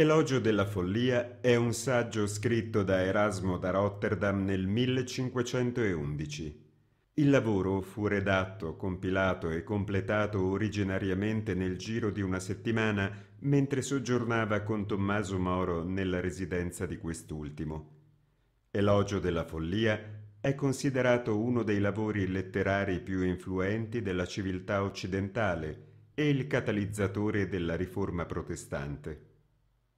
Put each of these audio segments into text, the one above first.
Elogio della follia è un saggio scritto da Erasmo da Rotterdam nel 1511. Il lavoro fu redatto, compilato e completato originariamente nel giro di una settimana mentre soggiornava con Tommaso Moro nella residenza di quest'ultimo. Elogio della follia è considerato uno dei lavori letterari più influenti della civiltà occidentale e il catalizzatore della riforma protestante.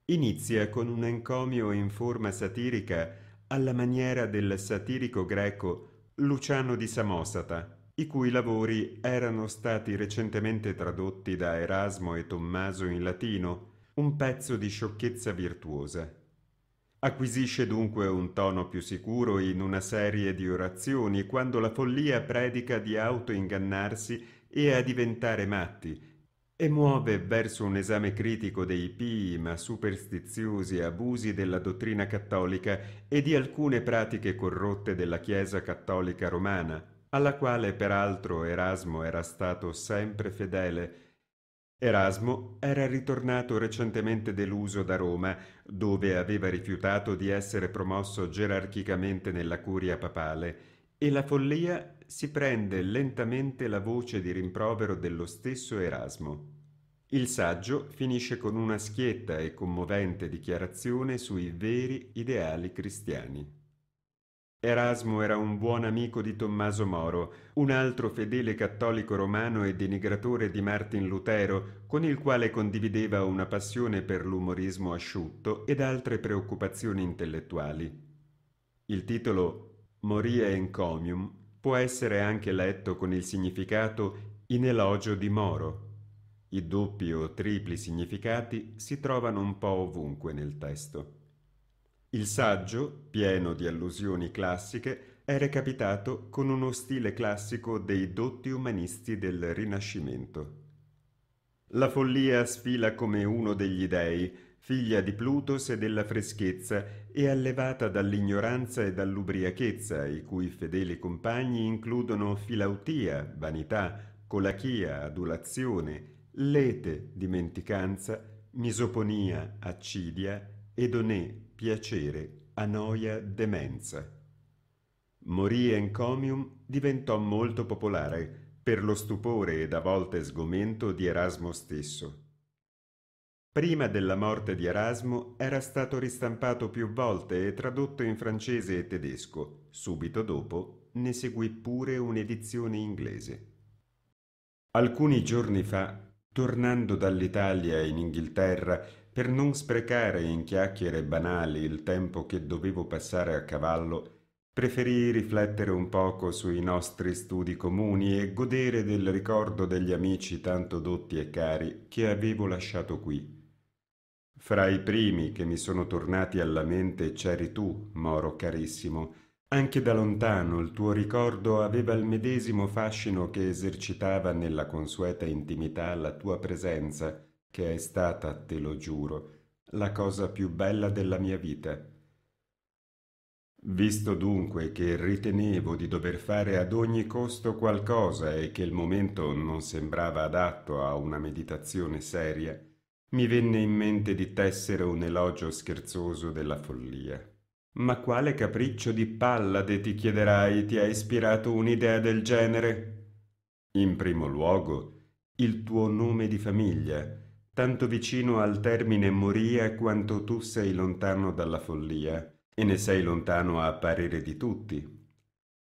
Inizia con un encomio in forma satirica alla maniera del satirico greco Luciano di Samosata, i cui lavori erano stati recentemente tradotti da Erasmo e Tommaso in latino, un pezzo di sciocchezza virtuosa. Acquisisce dunque un tono più sicuro in una serie di orazioni quando la follia predica di autoingannarsi e a diventare matti, e muove verso un esame critico dei pii ma superstiziosi abusi della dottrina cattolica e di alcune pratiche corrotte della Chiesa cattolica romana, alla quale peraltro Erasmo era stato sempre fedele. Erasmo era ritornato recentemente deluso da Roma, dove aveva rifiutato di essere promosso gerarchicamente nella curia papale, e la follia si prende lentamente la voce di rimprovero dello stesso Erasmo. Il saggio finisce con una schietta e commovente dichiarazione sui veri ideali cristiani. Erasmo era un buon amico di Tommaso Moro, un altro fedele cattolico romano e denigratore di Martin Lutero, con il quale condivideva una passione per l'umorismo asciutto ed altre preoccupazioni intellettuali. Il titolo Moria encomium può essere anche letto con il significato in elogio di Moro. I doppi o tripli significati si trovano un po' ovunque nel testo. Il saggio, pieno di allusioni classiche, è recapitato con uno stile classico dei dotti umanisti del Rinascimento. La follia sfila come uno degli dei, figlia di Plutos e della freschezza, e allevata dall'ignoranza e dall'ubriachezza, i cui fedeli compagni includono filautia, vanità, colachia, adulazione, lete, dimenticanza, misoponia, accidia, edonè, piacere, anoia, demenza. Morì encomium diventò molto popolare per lo stupore e a volte sgomento di Erasmo stesso. Prima della morte di Erasmo era stato ristampato più volte e tradotto in francese e tedesco. Subito dopo ne seguì pure un'edizione inglese. Alcuni giorni fa Tornando dall'Italia in Inghilterra, per non sprecare in chiacchiere banali il tempo che dovevo passare a cavallo, preferii riflettere un poco sui nostri studi comuni e godere del ricordo degli amici tanto dotti e cari che avevo lasciato qui. Fra i primi che mi sono tornati alla mente c'eri tu, Moro carissimo, anche da lontano il tuo ricordo aveva il medesimo fascino che esercitava nella consueta intimità la tua presenza, che è stata, te lo giuro, la cosa più bella della mia vita. Visto dunque che ritenevo di dover fare ad ogni costo qualcosa e che il momento non sembrava adatto a una meditazione seria, mi venne in mente di tessere un elogio scherzoso della follia. Ma quale capriccio di Pallade ti chiederai ti ha ispirato un'idea del genere? In primo luogo, il tuo nome di famiglia, tanto vicino al termine moria quanto tu sei lontano dalla follia, e ne sei lontano a parere di tutti.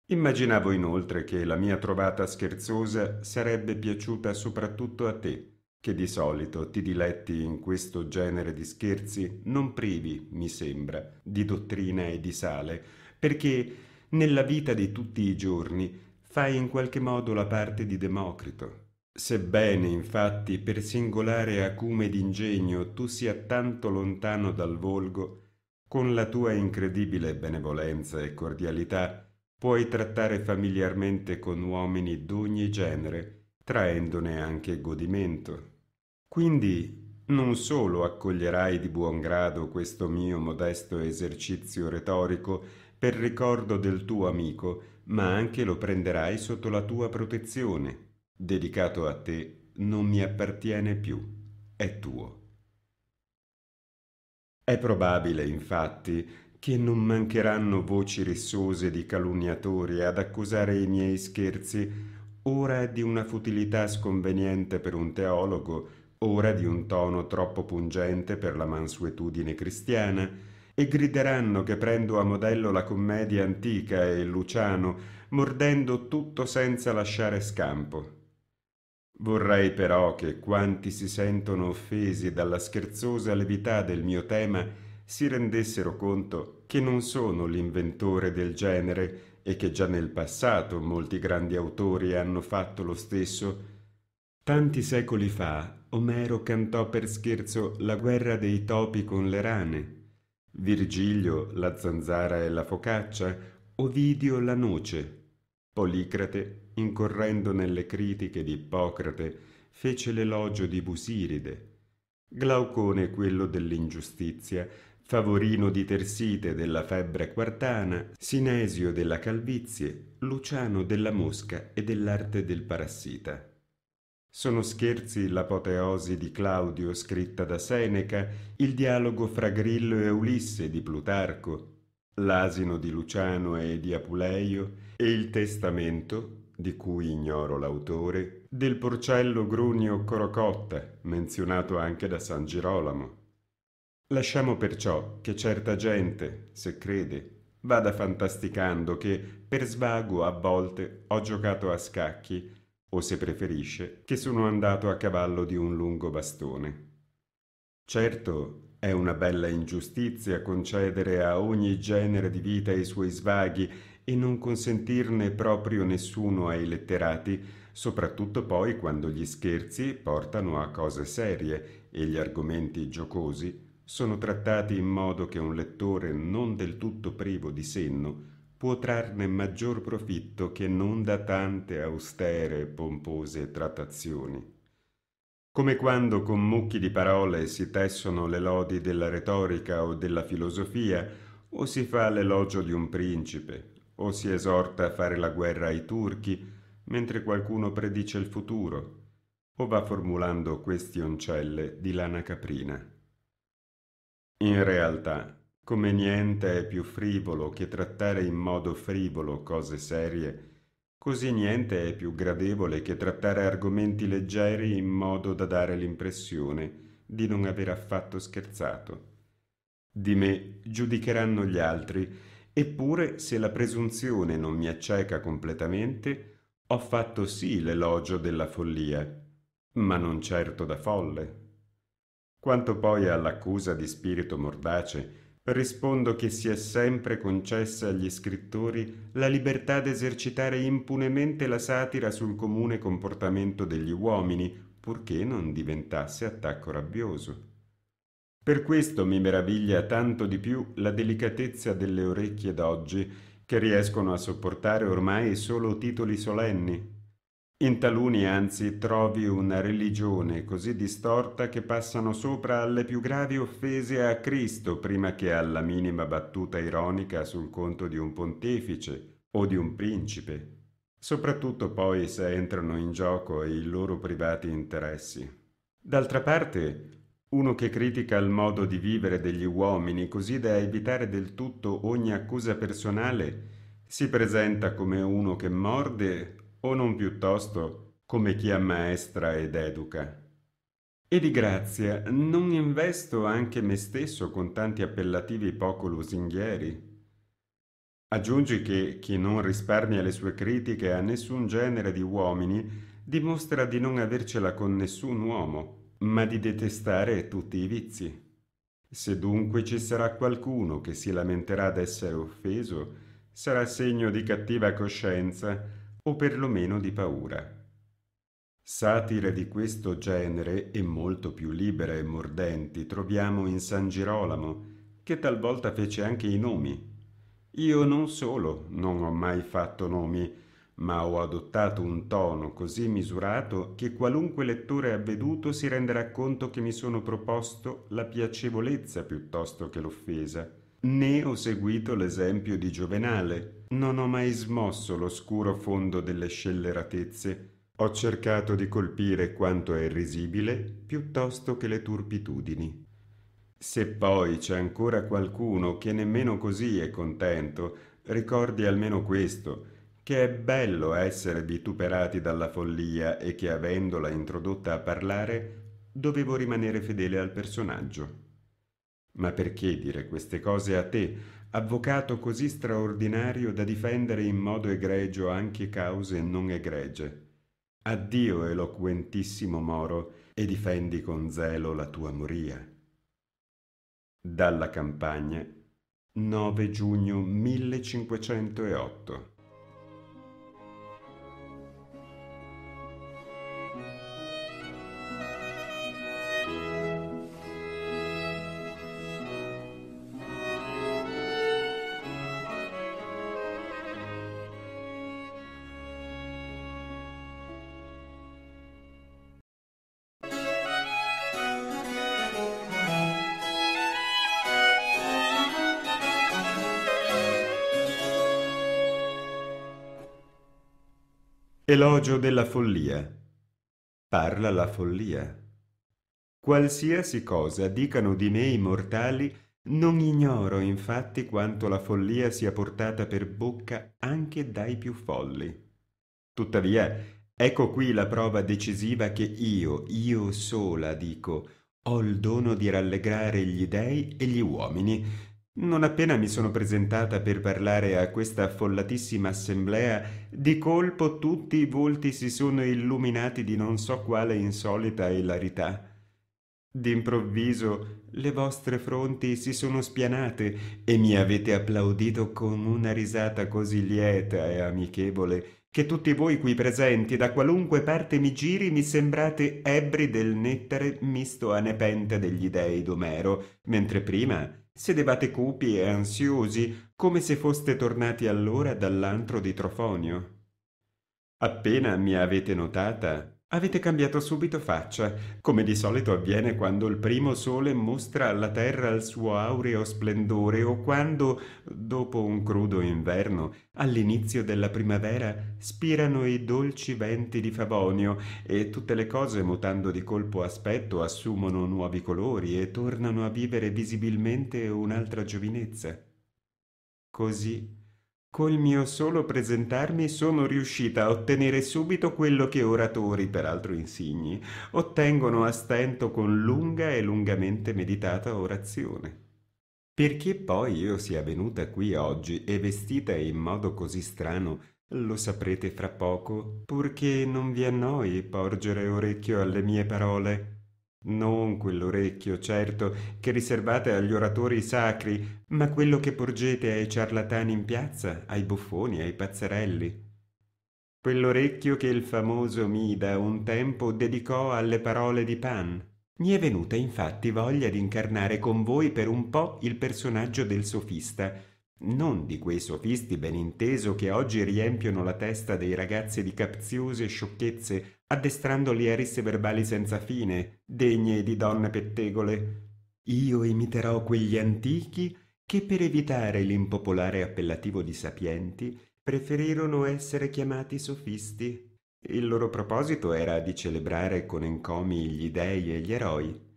Immaginavo inoltre che la mia trovata scherzosa sarebbe piaciuta soprattutto a te che di solito ti diletti in questo genere di scherzi non privi, mi sembra, di dottrina e di sale, perché nella vita di tutti i giorni fai in qualche modo la parte di Democrito. Sebbene infatti per singolare acume d'ingegno tu sia tanto lontano dal volgo, con la tua incredibile benevolenza e cordialità puoi trattare familiarmente con uomini d'ogni genere, traendone anche godimento. Quindi non solo accoglierai di buon grado questo mio modesto esercizio retorico per ricordo del tuo amico, ma anche lo prenderai sotto la tua protezione. Dedicato a te non mi appartiene più, è tuo. È probabile, infatti, che non mancheranno voci rissose di calunniatori ad accusare i miei scherzi, ora di una futilità sconveniente per un teologo, ora di un tono troppo pungente per la mansuetudine cristiana, e grideranno che prendo a modello la commedia antica e Luciano, mordendo tutto senza lasciare scampo. Vorrei però che quanti si sentono offesi dalla scherzosa levità del mio tema si rendessero conto che non sono l'inventore del genere e che già nel passato molti grandi autori hanno fatto lo stesso Tanti secoli fa Omero cantò per scherzo la guerra dei topi con le rane, Virgilio la zanzara e la focaccia, Ovidio la noce. Policrate, incorrendo nelle critiche di Ippocrate, fece l'elogio di Busiride. Glaucone quello dell'ingiustizia, Favorino di Tersite della febbre quartana, Sinesio della calvizie, Luciano della mosca e dell'arte del parassita. Sono scherzi l'apoteosi di Claudio scritta da Seneca, il dialogo fra Grillo e Ulisse di Plutarco, l'asino di Luciano e di Apuleio e il testamento, di cui ignoro l'autore, del porcello Grunio Corocotta, menzionato anche da San Girolamo. Lasciamo perciò che certa gente, se crede, vada fantasticando che, per svago a volte, ho giocato a scacchi o se preferisce, che sono andato a cavallo di un lungo bastone. Certo, è una bella ingiustizia concedere a ogni genere di vita i suoi svaghi e non consentirne proprio nessuno ai letterati, soprattutto poi quando gli scherzi portano a cose serie e gli argomenti giocosi sono trattati in modo che un lettore non del tutto privo di senno può trarne maggior profitto che non da tante austere e pompose trattazioni. Come quando con mucchi di parole si tessono le lodi della retorica o della filosofia, o si fa l'elogio di un principe, o si esorta a fare la guerra ai turchi, mentre qualcuno predice il futuro, o va formulando questioncelle di lana caprina. In realtà, come niente è più frivolo che trattare in modo frivolo cose serie, così niente è più gradevole che trattare argomenti leggeri in modo da dare l'impressione di non aver affatto scherzato. Di me giudicheranno gli altri, eppure se la presunzione non mi acceca completamente, ho fatto sì l'elogio della follia, ma non certo da folle. Quanto poi all'accusa di spirito mordace, Rispondo che si è sempre concessa agli scrittori la libertà d'esercitare impunemente la satira sul comune comportamento degli uomini, purché non diventasse attacco rabbioso. Per questo mi meraviglia tanto di più la delicatezza delle orecchie d'oggi, che riescono a sopportare ormai solo titoli solenni, in taluni anzi trovi una religione così distorta che passano sopra alle più gravi offese a Cristo prima che alla minima battuta ironica sul conto di un pontefice o di un principe, soprattutto poi se entrano in gioco i loro privati interessi. D'altra parte, uno che critica il modo di vivere degli uomini così da evitare del tutto ogni accusa personale, si presenta come uno che morde o non piuttosto come chi ammaestra ed educa. E di grazia non investo anche me stesso con tanti appellativi poco lusinghieri? Aggiungi che chi non risparmia le sue critiche a nessun genere di uomini dimostra di non avercela con nessun uomo, ma di detestare tutti i vizi. Se dunque ci sarà qualcuno che si lamenterà d'essere offeso, sarà segno di cattiva coscienza o perlomeno di paura. Satire di questo genere e molto più libere e mordenti troviamo in San Girolamo, che talvolta fece anche i nomi. Io non solo non ho mai fatto nomi, ma ho adottato un tono così misurato che qualunque lettore avveduto si renderà conto che mi sono proposto la piacevolezza piuttosto che l'offesa. Né ho seguito l'esempio di Giovenale, non ho mai smosso l'oscuro fondo delle scelleratezze, ho cercato di colpire quanto è risibile piuttosto che le turpitudini. Se poi c'è ancora qualcuno che nemmeno così è contento, ricordi almeno questo, che è bello essere vituperati dalla follia e che avendola introdotta a parlare, dovevo rimanere fedele al personaggio. Ma perché dire queste cose a te? avvocato così straordinario da difendere in modo egregio anche cause non egregie. Addio, eloquentissimo Moro, e difendi con zelo la tua moria. Dalla campagna 9 giugno 1508 Elogio della follia. Parla la follia. Qualsiasi cosa dicano di me i mortali, non ignoro infatti quanto la follia sia portata per bocca anche dai più folli. Tuttavia, ecco qui la prova decisiva che io, io sola, dico, ho il dono di rallegrare gli dei e gli uomini, non appena mi sono presentata per parlare a questa affollatissima assemblea, di colpo tutti i volti si sono illuminati di non so quale insolita ilarità. D'improvviso le vostre fronti si sono spianate e mi avete applaudito con una risata così lieta e amichevole che tutti voi qui presenti, da qualunque parte mi giri, mi sembrate ebri del nettare misto a nepente degli dei d'Omero, mentre prima sedevate cupi e ansiosi come se foste tornati allora dall'antro di Trofonio. Appena mi avete notata, Avete cambiato subito faccia, come di solito avviene quando il primo sole mostra alla terra il suo aureo splendore o quando, dopo un crudo inverno, all'inizio della primavera spirano i dolci venti di Favonio e tutte le cose, mutando di colpo aspetto, assumono nuovi colori e tornano a vivere visibilmente un'altra giovinezza. Così Col mio solo presentarmi sono riuscita a ottenere subito quello che oratori, peraltro insigni, ottengono a stento con lunga e lungamente meditata orazione. Perché poi io sia venuta qui oggi e vestita in modo così strano, lo saprete fra poco, purché non vi annoi porgere orecchio alle mie parole non quell'orecchio, certo, che riservate agli oratori sacri, ma quello che porgete ai ciarlatani in piazza, ai buffoni, ai pazzerelli. Quell'orecchio che il famoso Mida un tempo dedicò alle parole di Pan. Mi è venuta infatti voglia di incarnare con voi per un po' il personaggio del sofista, non di quei sofisti ben inteso che oggi riempiono la testa dei ragazzi di capziose sciocchezze, addestrandoli a risse verbali senza fine, degne di donne pettegole. Io imiterò quegli antichi che per evitare l'impopolare appellativo di sapienti preferirono essere chiamati sofisti. Il loro proposito era di celebrare con encomi gli dei e gli eroi,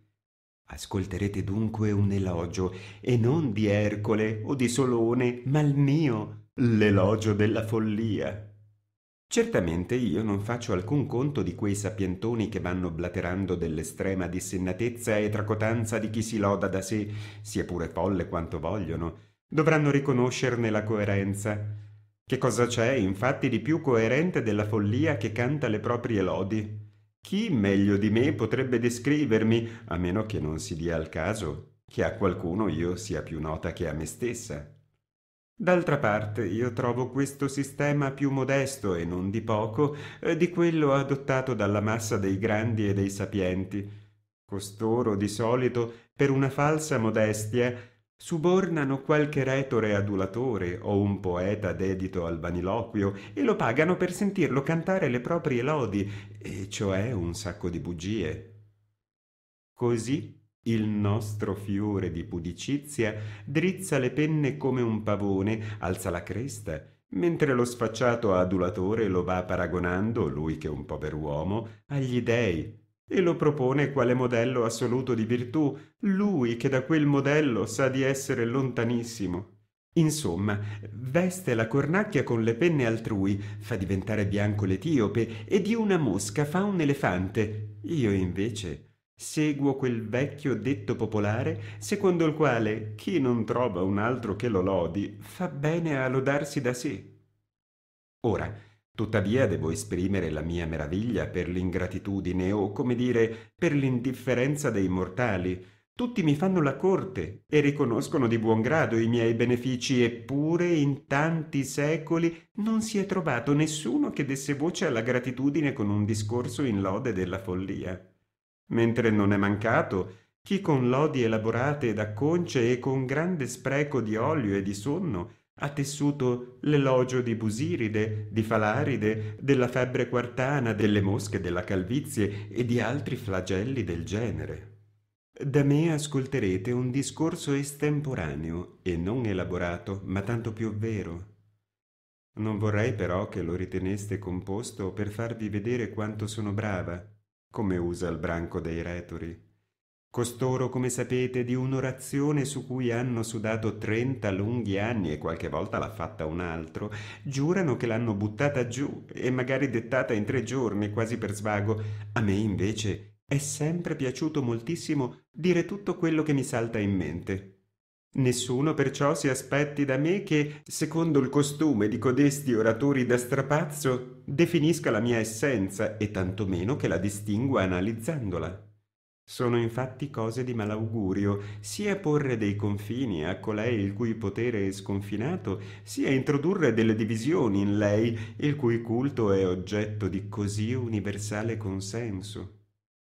Ascolterete dunque un elogio, e non di Ercole o di Solone, ma il mio, l'elogio della follia. Certamente io non faccio alcun conto di quei sapientoni che vanno blaterando dell'estrema dissennatezza e tracotanza di chi si loda da sé, sia pure folle quanto vogliono. Dovranno riconoscerne la coerenza. Che cosa c'è infatti di più coerente della follia che canta le proprie lodi? Chi meglio di me potrebbe descrivermi, a meno che non si dia il caso che a qualcuno io sia più nota che a me stessa? D'altra parte, io trovo questo sistema più modesto e non di poco eh, di quello adottato dalla massa dei grandi e dei sapienti. Costoro di solito, per una falsa modestia, Subornano qualche retore adulatore o un poeta dedito al vaniloquio e lo pagano per sentirlo cantare le proprie lodi, e cioè un sacco di bugie. Così il nostro fiore di pudicizia drizza le penne come un pavone, alza la cresta, mentre lo sfacciato adulatore lo va paragonando, lui che è un pover'uomo, agli dei, e lo propone quale modello assoluto di virtù, lui che da quel modello sa di essere lontanissimo. Insomma, veste la cornacchia con le penne altrui, fa diventare bianco l'etiope e di una mosca fa un elefante. Io invece seguo quel vecchio detto popolare, secondo il quale chi non trova un altro che lo lodi fa bene a lodarsi da sé. Ora, Tuttavia devo esprimere la mia meraviglia per l'ingratitudine o, come dire, per l'indifferenza dei mortali. Tutti mi fanno la corte e riconoscono di buon grado i miei benefici, eppure in tanti secoli non si è trovato nessuno che desse voce alla gratitudine con un discorso in lode della follia. Mentre non è mancato chi con lodi elaborate ed acconce e con grande spreco di olio e di sonno ha tessuto l'elogio di Busiride, di Falaride, della febbre quartana, delle mosche, della calvizie e di altri flagelli del genere. Da me ascolterete un discorso estemporaneo e non elaborato, ma tanto più vero. Non vorrei però che lo riteneste composto per farvi vedere quanto sono brava, come usa il branco dei retori. Costoro, come sapete, di un'orazione su cui hanno sudato trenta lunghi anni e qualche volta l'ha fatta un altro, giurano che l'hanno buttata giù e magari dettata in tre giorni, quasi per svago. A me invece è sempre piaciuto moltissimo dire tutto quello che mi salta in mente. Nessuno perciò si aspetti da me che, secondo il costume di codesti oratori da strapazzo, definisca la mia essenza e tantomeno che la distingua analizzandola. Sono infatti cose di malaugurio, sia porre dei confini a colei il cui potere è sconfinato, sia introdurre delle divisioni in lei, il cui culto è oggetto di così universale consenso.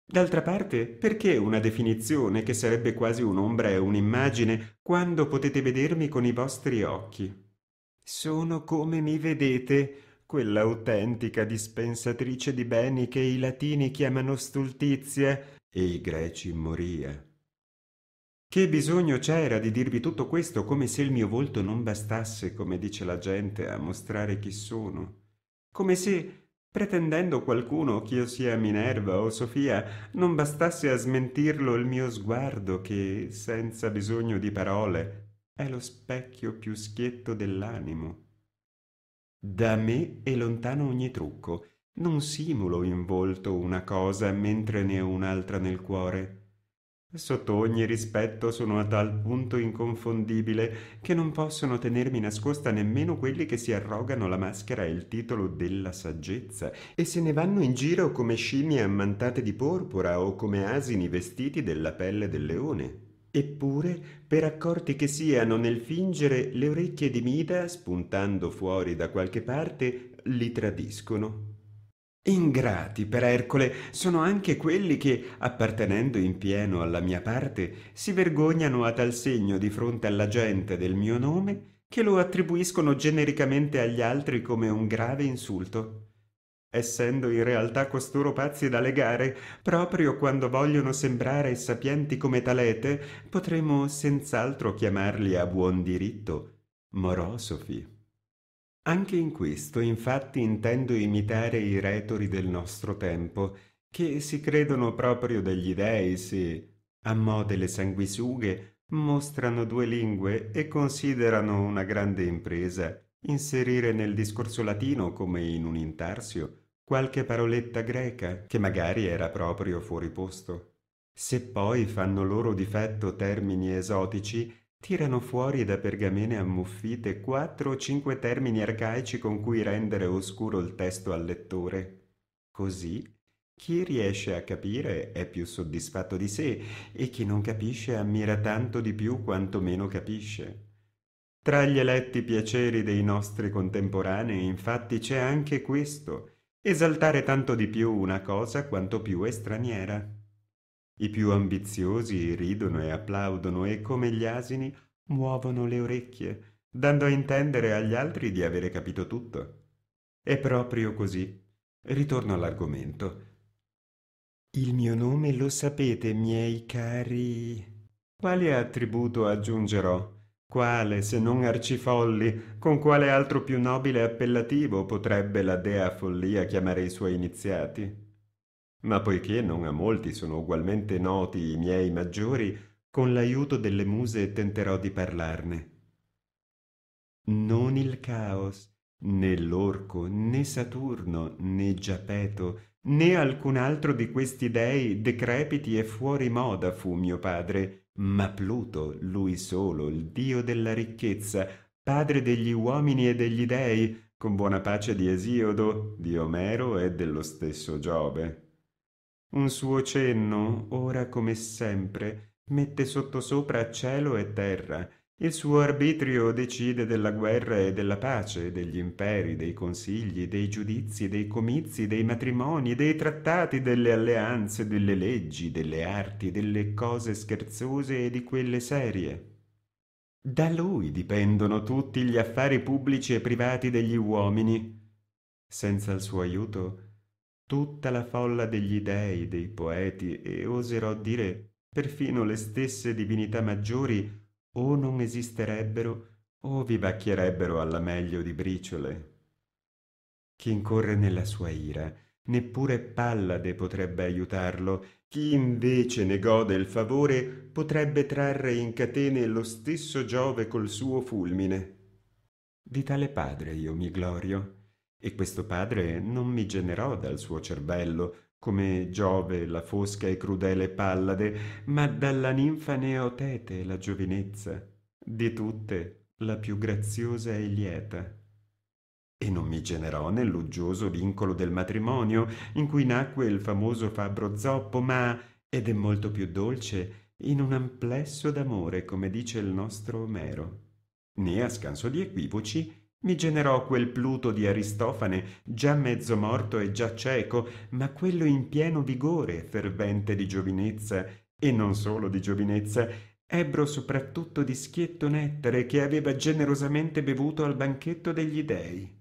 D'altra parte, perché una definizione che sarebbe quasi un'ombra e un'immagine, quando potete vedermi con i vostri occhi? Sono come mi vedete, quell'autentica dispensatrice di beni che i latini chiamano stultizia, e i greci morie. Che bisogno c'era di dirvi tutto questo come se il mio volto non bastasse, come dice la gente, a mostrare chi sono? Come se, pretendendo qualcuno ch'io sia Minerva o Sofia, non bastasse a smentirlo il mio sguardo che, senza bisogno di parole, è lo specchio più schietto dell'animo. Da me è lontano ogni trucco non simulo in volto una cosa mentre ne ho un'altra nel cuore. Sotto ogni rispetto sono a tal punto inconfondibile che non possono tenermi nascosta nemmeno quelli che si arrogano la maschera e il titolo della saggezza e se ne vanno in giro come scimmie ammantate di porpora o come asini vestiti della pelle del leone. Eppure, per accorti che siano nel fingere, le orecchie di Mida, spuntando fuori da qualche parte, li tradiscono. Ingrati per Ercole sono anche quelli che, appartenendo in pieno alla mia parte, si vergognano a tal segno di fronte alla gente del mio nome, che lo attribuiscono genericamente agli altri come un grave insulto. Essendo in realtà costoro pazzi da legare, proprio quando vogliono sembrare sapienti come talete, potremmo senz'altro chiamarli a buon diritto morosofi. Anche in questo infatti intendo imitare i retori del nostro tempo, che si credono proprio degli dei se, a mo' delle sanguisughe, mostrano due lingue e considerano una grande impresa inserire nel discorso latino, come in un intarsio, qualche paroletta greca che magari era proprio fuori posto. Se poi fanno loro difetto termini esotici, Tirano fuori da pergamene ammuffite quattro o cinque termini arcaici con cui rendere oscuro il testo al lettore. Così chi riesce a capire è più soddisfatto di sé e chi non capisce ammira tanto di più quanto meno capisce. Tra gli eletti piaceri dei nostri contemporanei infatti c'è anche questo, esaltare tanto di più una cosa quanto più è straniera. I più ambiziosi ridono e applaudono e come gli asini muovono le orecchie, dando a intendere agli altri di avere capito tutto. È proprio così. Ritorno all'argomento. Il mio nome lo sapete, miei cari. Quale attributo aggiungerò? Quale, se non arcifolli, con quale altro più nobile appellativo potrebbe la dea follia chiamare i suoi iniziati? Ma poiché non a molti sono ugualmente noti i miei maggiori, con l'aiuto delle muse tenterò di parlarne. Non il caos, né l'orco, né Saturno, né Giappeto, né alcun altro di questi dei decrepiti e fuori moda fu mio padre, ma Pluto, lui solo, il dio della ricchezza, padre degli uomini e degli dei, con buona pace di Esiodo, di Omero e dello stesso Giove un suo cenno ora come sempre mette sottosopra cielo e terra il suo arbitrio decide della guerra e della pace degli imperi dei consigli dei giudizi dei comizi dei matrimoni dei trattati delle alleanze delle leggi delle arti delle cose scherzose e di quelle serie da lui dipendono tutti gli affari pubblici e privati degli uomini senza il suo aiuto tutta la folla degli dei, dei poeti e oserò dire perfino le stesse divinità maggiori o non esisterebbero o vivacchierebbero alla meglio di briciole. Chi incorre nella sua ira, neppure Pallade potrebbe aiutarlo, chi invece ne gode il favore potrebbe trarre in catene lo stesso Giove col suo fulmine. Di tale padre io mi glorio, e questo padre non mi generò dal suo cervello, come Giove, la fosca e crudele Pallade, ma dalla ninfa Neotete, la giovinezza, di tutte la più graziosa e lieta. E non mi generò nell'uggioso vincolo del matrimonio, in cui nacque il famoso fabbro zoppo, ma, ed è molto più dolce, in un amplesso d'amore, come dice il nostro Omero. Né a scanso di equivoci, mi generò quel Pluto di Aristofane, già mezzo morto e già cieco, ma quello in pieno vigore, fervente di giovinezza, e non solo di giovinezza, ebbro soprattutto di schietto nettare che aveva generosamente bevuto al banchetto degli dei.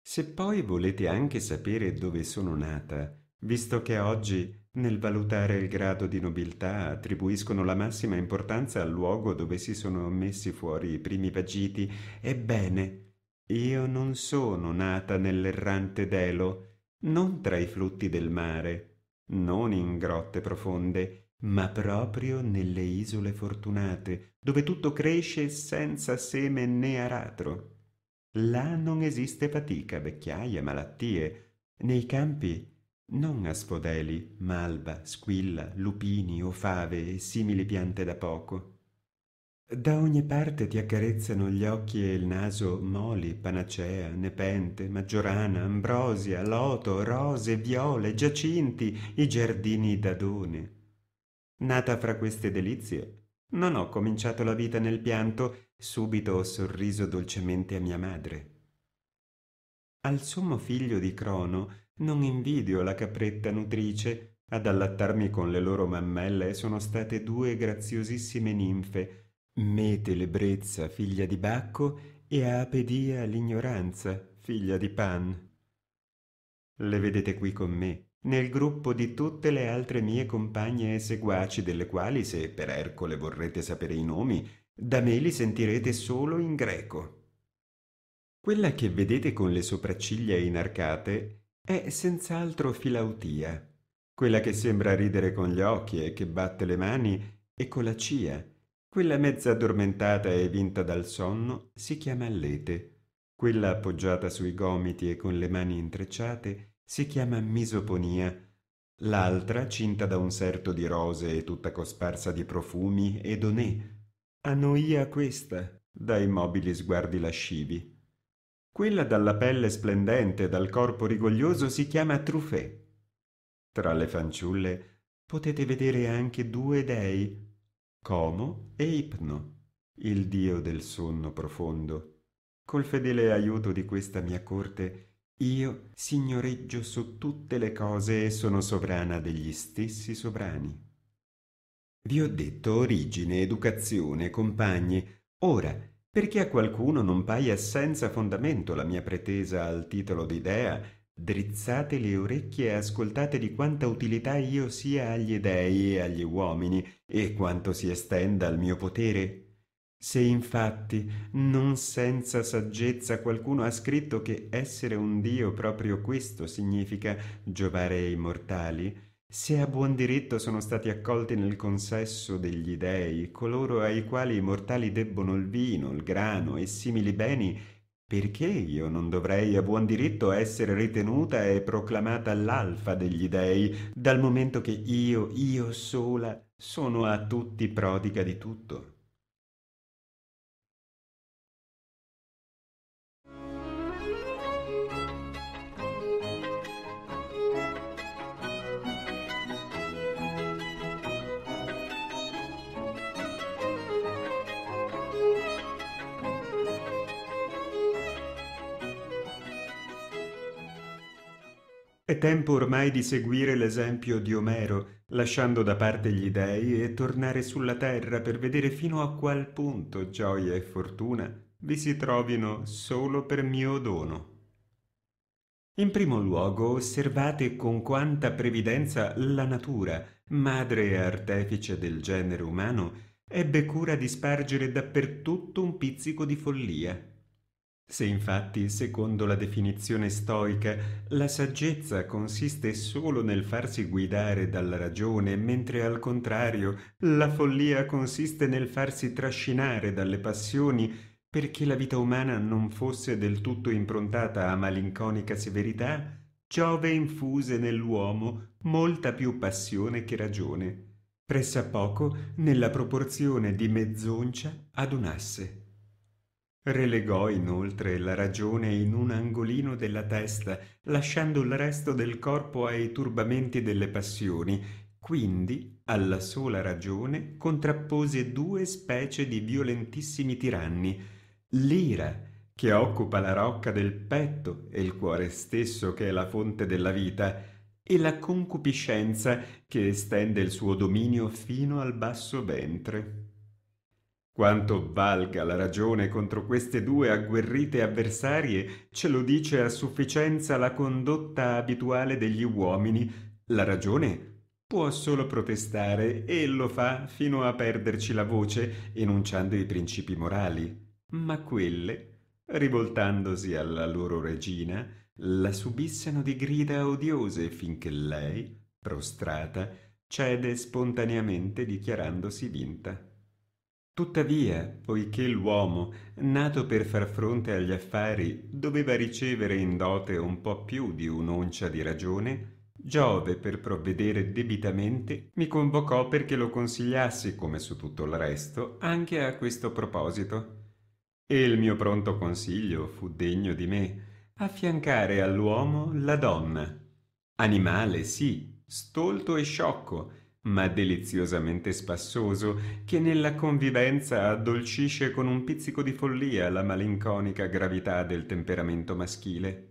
Se poi volete anche sapere dove sono nata, visto che oggi nel valutare il grado di nobiltà attribuiscono la massima importanza al luogo dove si sono messi fuori i primi vagiti. Ebbene, io non sono nata nell'errante Delo, non tra i flutti del mare, non in grotte profonde, ma proprio nelle isole fortunate, dove tutto cresce senza seme né aratro. Là non esiste fatica, vecchiaia, malattie. Nei campi non asfodeli, malva, squilla, lupini o fave e simili piante da poco. Da ogni parte ti accarezzano gli occhi e il naso moli, panacea, nepente, maggiorana, ambrosia, loto, rose, viole, giacinti, i giardini d'adone. Nata fra queste delizie, non ho cominciato la vita nel pianto, subito ho sorriso dolcemente a mia madre. Al sommo figlio di Crono non invidio la capretta nutrice, ad allattarmi con le loro mammelle sono state due graziosissime ninfe, Mete l'ebbrezza, figlia di Bacco, e Apedia l'ignoranza, figlia di Pan. Le vedete qui con me, nel gruppo di tutte le altre mie compagne e seguaci, delle quali, se per Ercole vorrete sapere i nomi, da me li sentirete solo in greco. Quella che vedete con le sopracciglia inarcate è senz'altro Filautia, quella che sembra ridere con gli occhi e che batte le mani, e con la cia, quella mezza addormentata e vinta dal sonno, si chiama Lete, quella appoggiata sui gomiti e con le mani intrecciate si chiama Misoponia, l'altra cinta da un serto di rose e tutta cosparsa di profumi, Edonè, Anoia questa, dai mobili sguardi lascivi. Quella dalla pelle splendente e dal corpo rigoglioso si chiama Truffet. Tra le fanciulle potete vedere anche due dei, Como e Ipno, il dio del sonno profondo. Col fedele aiuto di questa mia corte, io signoreggio su tutte le cose e sono sovrana degli stessi sovrani. Vi ho detto origine, educazione, compagni. Ora perché a qualcuno non paia senza fondamento la mia pretesa al titolo d'idea, drizzate le orecchie e ascoltate di quanta utilità io sia agli dei e agli uomini, e quanto si estenda al mio potere. Se infatti non senza saggezza qualcuno ha scritto che essere un Dio proprio questo significa giovare ai mortali, se a buon diritto sono stati accolti nel consesso degli dei coloro ai quali i mortali debbono il vino, il grano e simili beni, perché io non dovrei a buon diritto essere ritenuta e proclamata l'alfa degli dei, dal momento che io, io sola, sono a tutti prodiga di tutto? È tempo ormai di seguire l'esempio di Omero, lasciando da parte gli dèi e tornare sulla terra per vedere fino a qual punto gioia e fortuna vi si trovino solo per mio dono. In primo luogo osservate con quanta previdenza la natura, madre e artefice del genere umano, ebbe cura di spargere dappertutto un pizzico di follia se infatti, secondo la definizione stoica, la saggezza consiste solo nel farsi guidare dalla ragione, mentre al contrario la follia consiste nel farsi trascinare dalle passioni, perché la vita umana non fosse del tutto improntata a malinconica severità, Giove infuse nell'uomo molta più passione che ragione, pressa poco nella proporzione di mezzoncia ad un asse. Relegò inoltre la ragione in un angolino della testa, lasciando il resto del corpo ai turbamenti delle passioni, quindi alla sola ragione contrappose due specie di violentissimi tiranni, l'ira, che occupa la rocca del petto e il cuore stesso che è la fonte della vita, e la concupiscenza che estende il suo dominio fino al basso ventre. Quanto valga la ragione contro queste due agguerrite avversarie ce lo dice a sufficienza la condotta abituale degli uomini. La ragione può solo protestare e lo fa fino a perderci la voce, enunciando i principi morali. Ma quelle, rivoltandosi alla loro regina, la subissero di grida odiose finché lei, prostrata, cede spontaneamente dichiarandosi vinta. Tuttavia, poiché l'uomo, nato per far fronte agli affari, doveva ricevere in dote un po più di un'oncia di ragione, Giove, per provvedere debitamente, mi convocò perché lo consigliassi, come su tutto il resto, anche a questo proposito. E il mio pronto consiglio fu degno di me, affiancare all'uomo la donna, animale sì, stolto e sciocco, ma deliziosamente spassoso, che nella convivenza addolcisce con un pizzico di follia la malinconica gravità del temperamento maschile.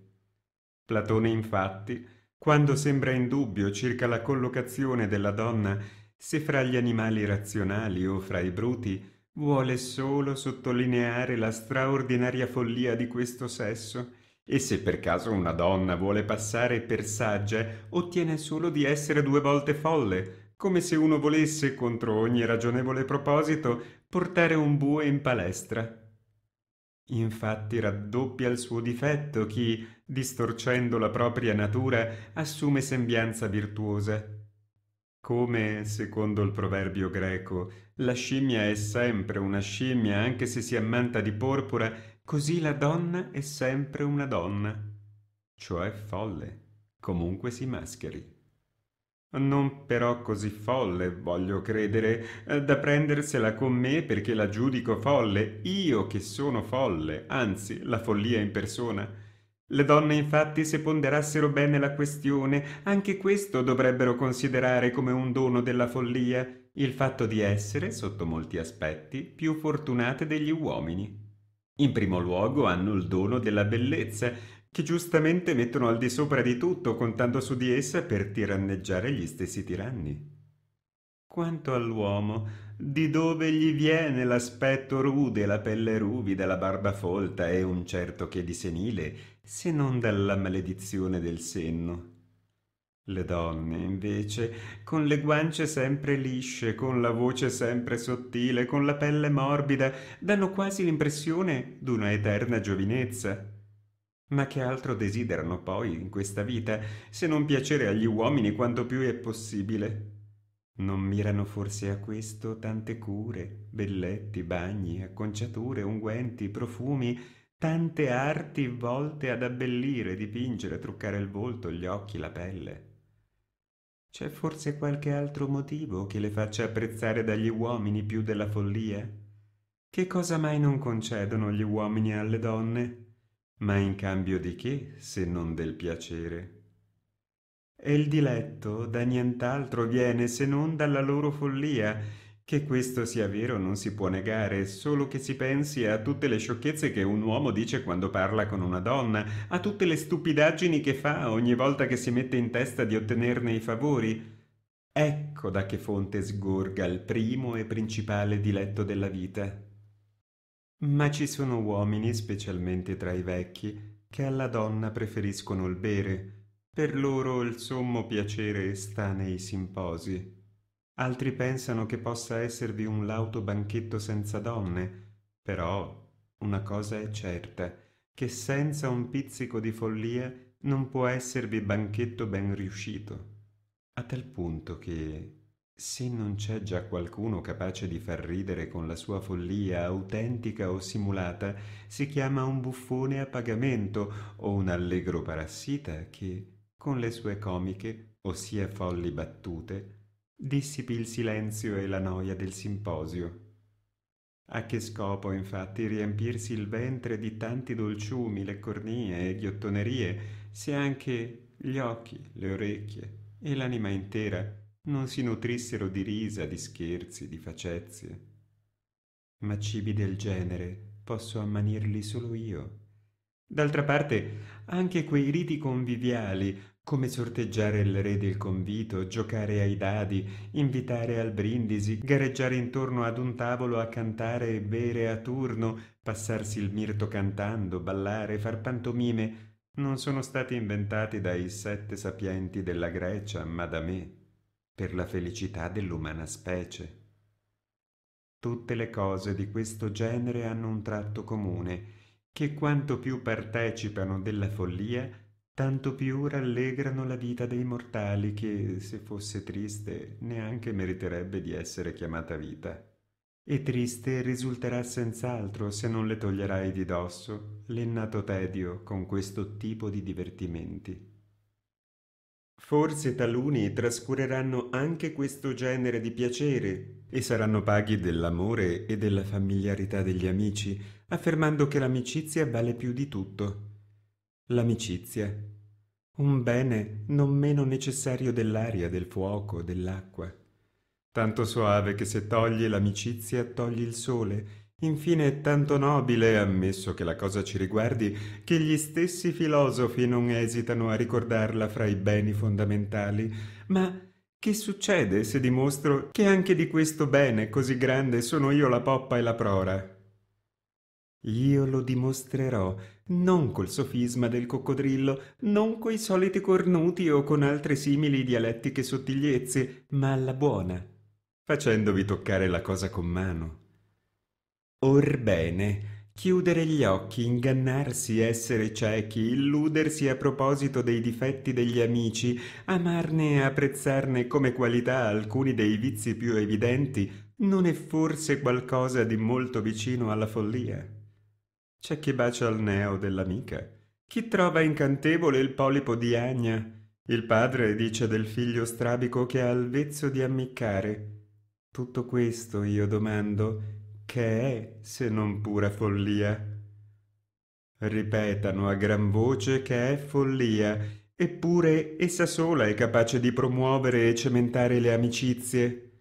Platone, infatti, quando sembra in dubbio circa la collocazione della donna, se fra gli animali razionali o fra i bruti, vuole solo sottolineare la straordinaria follia di questo sesso, e se per caso una donna vuole passare per saggia, ottiene solo di essere due volte folle, come se uno volesse, contro ogni ragionevole proposito, portare un bue in palestra. Infatti raddoppia il suo difetto chi, distorcendo la propria natura, assume sembianza virtuosa. Come, secondo il proverbio greco, la scimmia è sempre una scimmia anche se si ammanta di porpora, così la donna è sempre una donna, cioè folle, comunque si mascheri non però così folle, voglio credere, eh, da prendersela con me perché la giudico folle, io che sono folle, anzi la follia in persona. Le donne infatti se ponderassero bene la questione, anche questo dovrebbero considerare come un dono della follia, il fatto di essere, sotto molti aspetti, più fortunate degli uomini. In primo luogo hanno il dono della bellezza, che giustamente mettono al di sopra di tutto, contando su di essa per tiranneggiare gli stessi tiranni. Quanto all'uomo, di dove gli viene l'aspetto rude, la pelle ruvida, la barba folta e un certo che di senile, se non dalla maledizione del senno? Le donne, invece, con le guance sempre lisce, con la voce sempre sottile, con la pelle morbida, danno quasi l'impressione d'una eterna giovinezza. Ma che altro desiderano poi in questa vita se non piacere agli uomini quanto più è possibile? Non mirano forse a questo tante cure, belletti, bagni, acconciature, unguenti, profumi, tante arti volte ad abbellire, dipingere, truccare il volto, gli occhi, la pelle? C'è forse qualche altro motivo che le faccia apprezzare dagli uomini più della follia? Che cosa mai non concedono gli uomini alle donne? ma in cambio di che se non del piacere? E il diletto da nient'altro viene se non dalla loro follia, che questo sia vero non si può negare, solo che si pensi a tutte le sciocchezze che un uomo dice quando parla con una donna, a tutte le stupidaggini che fa ogni volta che si mette in testa di ottenerne i favori. Ecco da che fonte sgorga il primo e principale diletto della vita. Ma ci sono uomini, specialmente tra i vecchi, che alla donna preferiscono il bere. Per loro il sommo piacere sta nei simposi. Altri pensano che possa esservi un lauto banchetto senza donne, però una cosa è certa, che senza un pizzico di follia non può esservi banchetto ben riuscito. A tal punto che, se non c'è già qualcuno capace di far ridere con la sua follia autentica o simulata, si chiama un buffone a pagamento o un allegro parassita che, con le sue comiche, ossia folli battute, dissipi il silenzio e la noia del simposio. A che scopo, infatti, riempirsi il ventre di tanti dolciumi, le cornie e ghiottonerie, se anche gli occhi, le orecchie e l'anima intera non si nutrissero di risa, di scherzi, di facezie. Ma cibi del genere posso ammanirli solo io. D'altra parte, anche quei riti conviviali, come sorteggiare il re del convito, giocare ai dadi, invitare al brindisi, gareggiare intorno ad un tavolo a cantare e bere a turno, passarsi il mirto cantando, ballare, far pantomime, non sono stati inventati dai sette sapienti della Grecia, ma da me per la felicità dell'umana specie. Tutte le cose di questo genere hanno un tratto comune, che quanto più partecipano della follia, tanto più rallegrano la vita dei mortali che, se fosse triste, neanche meriterebbe di essere chiamata vita. E triste risulterà senz'altro se non le toglierai di dosso l'innato tedio con questo tipo di divertimenti. Forse taluni trascureranno anche questo genere di piacere e saranno paghi dell'amore e della familiarità degli amici, affermando che l'amicizia vale più di tutto. L'amicizia. Un bene non meno necessario dell'aria, del fuoco, dell'acqua. Tanto soave che se togli l'amicizia togli il sole Infine è tanto nobile, ammesso che la cosa ci riguardi, che gli stessi filosofi non esitano a ricordarla fra i beni fondamentali. Ma che succede se dimostro che anche di questo bene così grande sono io la poppa e la prora? Io lo dimostrerò, non col sofisma del coccodrillo, non coi soliti cornuti o con altre simili dialettiche sottigliezze, ma alla buona, facendovi toccare la cosa con mano. Orbene, chiudere gli occhi, ingannarsi, essere ciechi, illudersi a proposito dei difetti degli amici, amarne e apprezzarne come qualità alcuni dei vizi più evidenti, non è forse qualcosa di molto vicino alla follia? C'è chi bacia il neo dell'amica, chi trova incantevole il polipo di Agna, il padre dice del figlio strabico che ha il vezzo di ammiccare. Tutto questo, io domando, che è se non pura follia? Ripetano a gran voce che è follia, eppure essa sola è capace di promuovere e cementare le amicizie.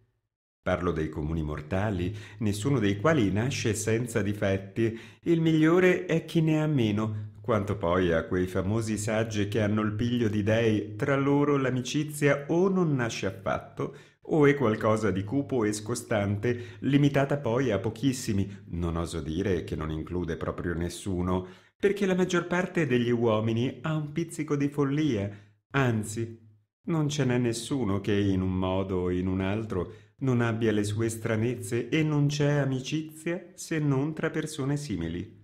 Parlo dei comuni mortali, nessuno dei quali nasce senza difetti. Il migliore è chi ne ha meno, quanto poi a quei famosi saggi che hanno il piglio di dei, tra loro l'amicizia o non nasce affatto, o è qualcosa di cupo e scostante, limitata poi a pochissimi, non oso dire che non include proprio nessuno, perché la maggior parte degli uomini ha un pizzico di follia, anzi, non ce n'è nessuno che in un modo o in un altro non abbia le sue stranezze e non c'è amicizia se non tra persone simili.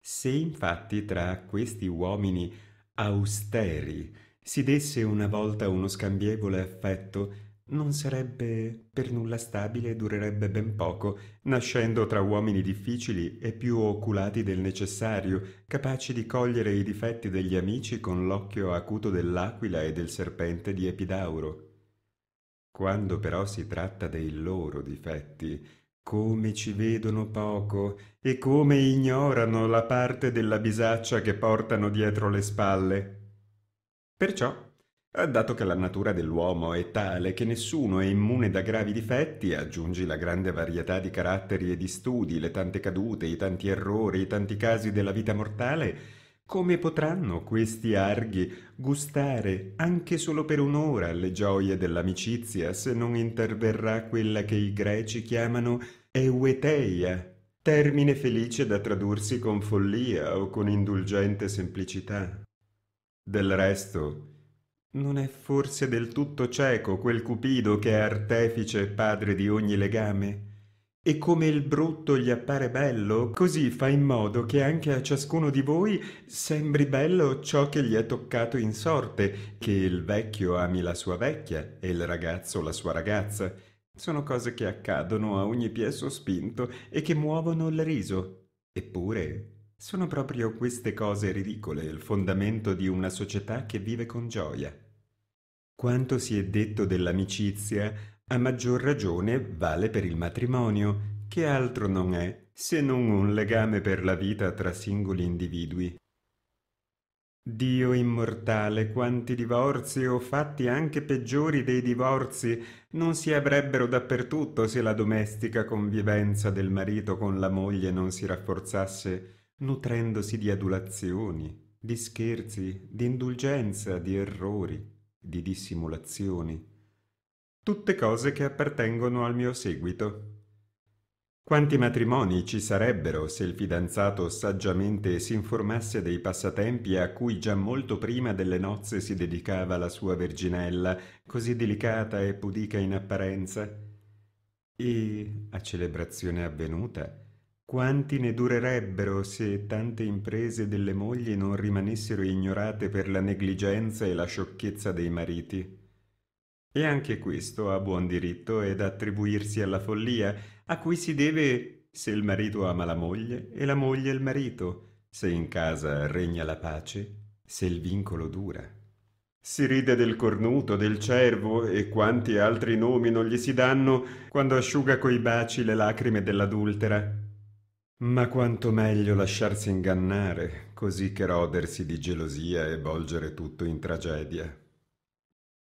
Se infatti tra questi uomini austeri si desse una volta uno scambievole affetto, non sarebbe per nulla stabile e durerebbe ben poco, nascendo tra uomini difficili e più oculati del necessario, capaci di cogliere i difetti degli amici con l'occhio acuto dell'aquila e del serpente di Epidauro. Quando però si tratta dei loro difetti, come ci vedono poco e come ignorano la parte della bisaccia che portano dietro le spalle. Perciò eh, dato che la natura dell'uomo è tale che nessuno è immune da gravi difetti, aggiungi la grande varietà di caratteri e di studi, le tante cadute, i tanti errori, i tanti casi della vita mortale, come potranno questi arghi gustare anche solo per un'ora le gioie dell'amicizia se non interverrà quella che i greci chiamano eueteia, termine felice da tradursi con follia o con indulgente semplicità? Del resto, non è forse del tutto cieco quel Cupido che è artefice e padre di ogni legame? E come il brutto gli appare bello, così fa in modo che anche a ciascuno di voi sembri bello ciò che gli è toccato in sorte, che il vecchio ami la sua vecchia e il ragazzo la sua ragazza. Sono cose che accadono a ogni piè sospinto e che muovono il riso. Eppure, sono proprio queste cose ridicole il fondamento di una società che vive con gioia. Quanto si è detto dell'amicizia, a maggior ragione vale per il matrimonio, che altro non è se non un legame per la vita tra singoli individui. Dio immortale, quanti divorzi o fatti anche peggiori dei divorzi non si avrebbero dappertutto se la domestica convivenza del marito con la moglie non si rafforzasse nutrendosi di adulazioni, di scherzi, di indulgenza, di errori di dissimulazioni, tutte cose che appartengono al mio seguito. Quanti matrimoni ci sarebbero se il fidanzato saggiamente si informasse dei passatempi a cui già molto prima delle nozze si dedicava la sua verginella, così delicata e pudica in apparenza? E, a celebrazione avvenuta, quanti ne durerebbero se tante imprese delle mogli non rimanessero ignorate per la negligenza e la sciocchezza dei mariti? E anche questo ha buon diritto è da attribuirsi alla follia, a cui si deve se il marito ama la moglie e la moglie il marito, se in casa regna la pace, se il vincolo dura. Si ride del cornuto, del cervo e quanti altri nomi non gli si danno quando asciuga coi baci le lacrime dell'adultera ma quanto meglio lasciarsi ingannare, così che rodersi di gelosia e volgere tutto in tragedia.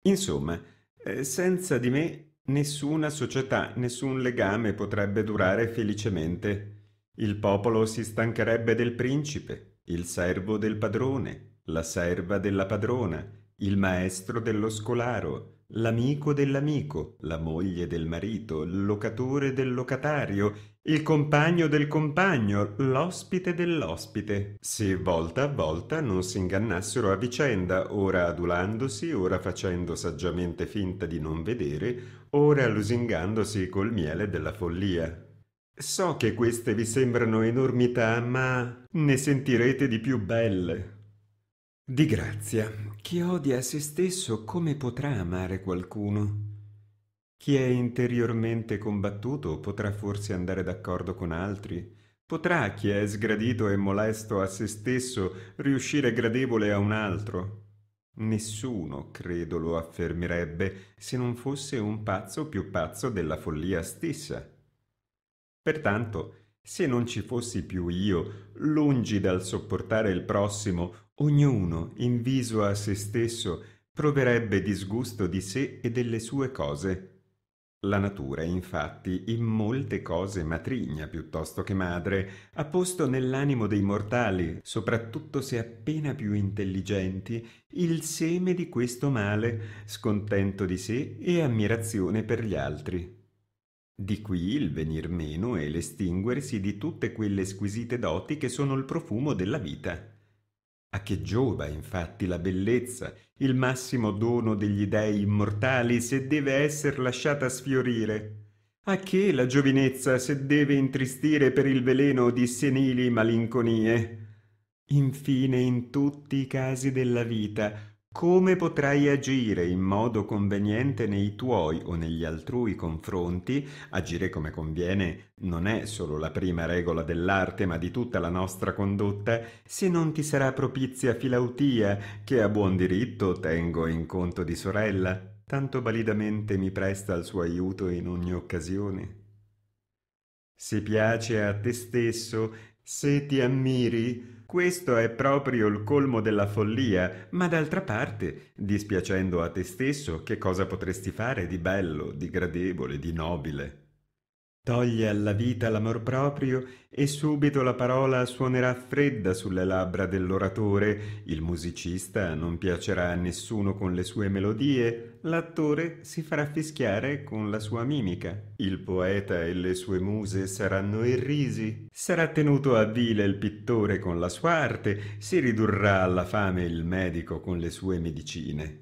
Insomma, eh, senza di me nessuna società, nessun legame potrebbe durare felicemente. Il popolo si stancherebbe del principe, il servo del padrone, la serva della padrona, il maestro dello scolaro, l'amico dell'amico, la moglie del marito, il locatore del locatario, il compagno del compagno, l'ospite dell'ospite. Se volta a volta non si ingannassero a vicenda, ora adulandosi, ora facendo saggiamente finta di non vedere, ora lusingandosi col miele della follia. So che queste vi sembrano enormità, ma ne sentirete di più belle. Di grazia, chi odia se stesso come potrà amare qualcuno? Chi è interiormente combattuto potrà forse andare d'accordo con altri? Potrà chi è sgradito e molesto a se stesso riuscire gradevole a un altro? Nessuno, credo, lo affermirebbe se non fosse un pazzo più pazzo della follia stessa. Pertanto, se non ci fossi più io, lungi dal sopportare il prossimo, ognuno, inviso a se stesso, proverebbe disgusto di sé e delle sue cose la natura, infatti, in molte cose matrigna piuttosto che madre, ha posto nell'animo dei mortali, soprattutto se appena più intelligenti, il seme di questo male, scontento di sé e ammirazione per gli altri. Di qui il venir meno e l'estinguersi di tutte quelle squisite doti che sono il profumo della vita. A che giova infatti la bellezza, il massimo dono degli dei immortali, se deve esser lasciata sfiorire? A che la giovinezza se deve intristire per il veleno di senili malinconie? Infine in tutti i casi della vita come potrai agire in modo conveniente nei tuoi o negli altrui confronti, agire come conviene non è solo la prima regola dell'arte, ma di tutta la nostra condotta, se non ti sarà propizia filautia, che a buon diritto tengo in conto di sorella, tanto validamente mi presta il suo aiuto in ogni occasione. Se piace a te stesso, se ti ammiri, questo è proprio il colmo della follia, ma d'altra parte, dispiacendo a te stesso, che cosa potresti fare di bello, di gradevole, di nobile? Toglie alla vita l'amor proprio e subito la parola suonerà fredda sulle labbra dell'oratore, il musicista non piacerà a nessuno con le sue melodie, l'attore si farà fischiare con la sua mimica, il poeta e le sue muse saranno irrisi, sarà tenuto a vile il pittore con la sua arte, si ridurrà alla fame il medico con le sue medicine.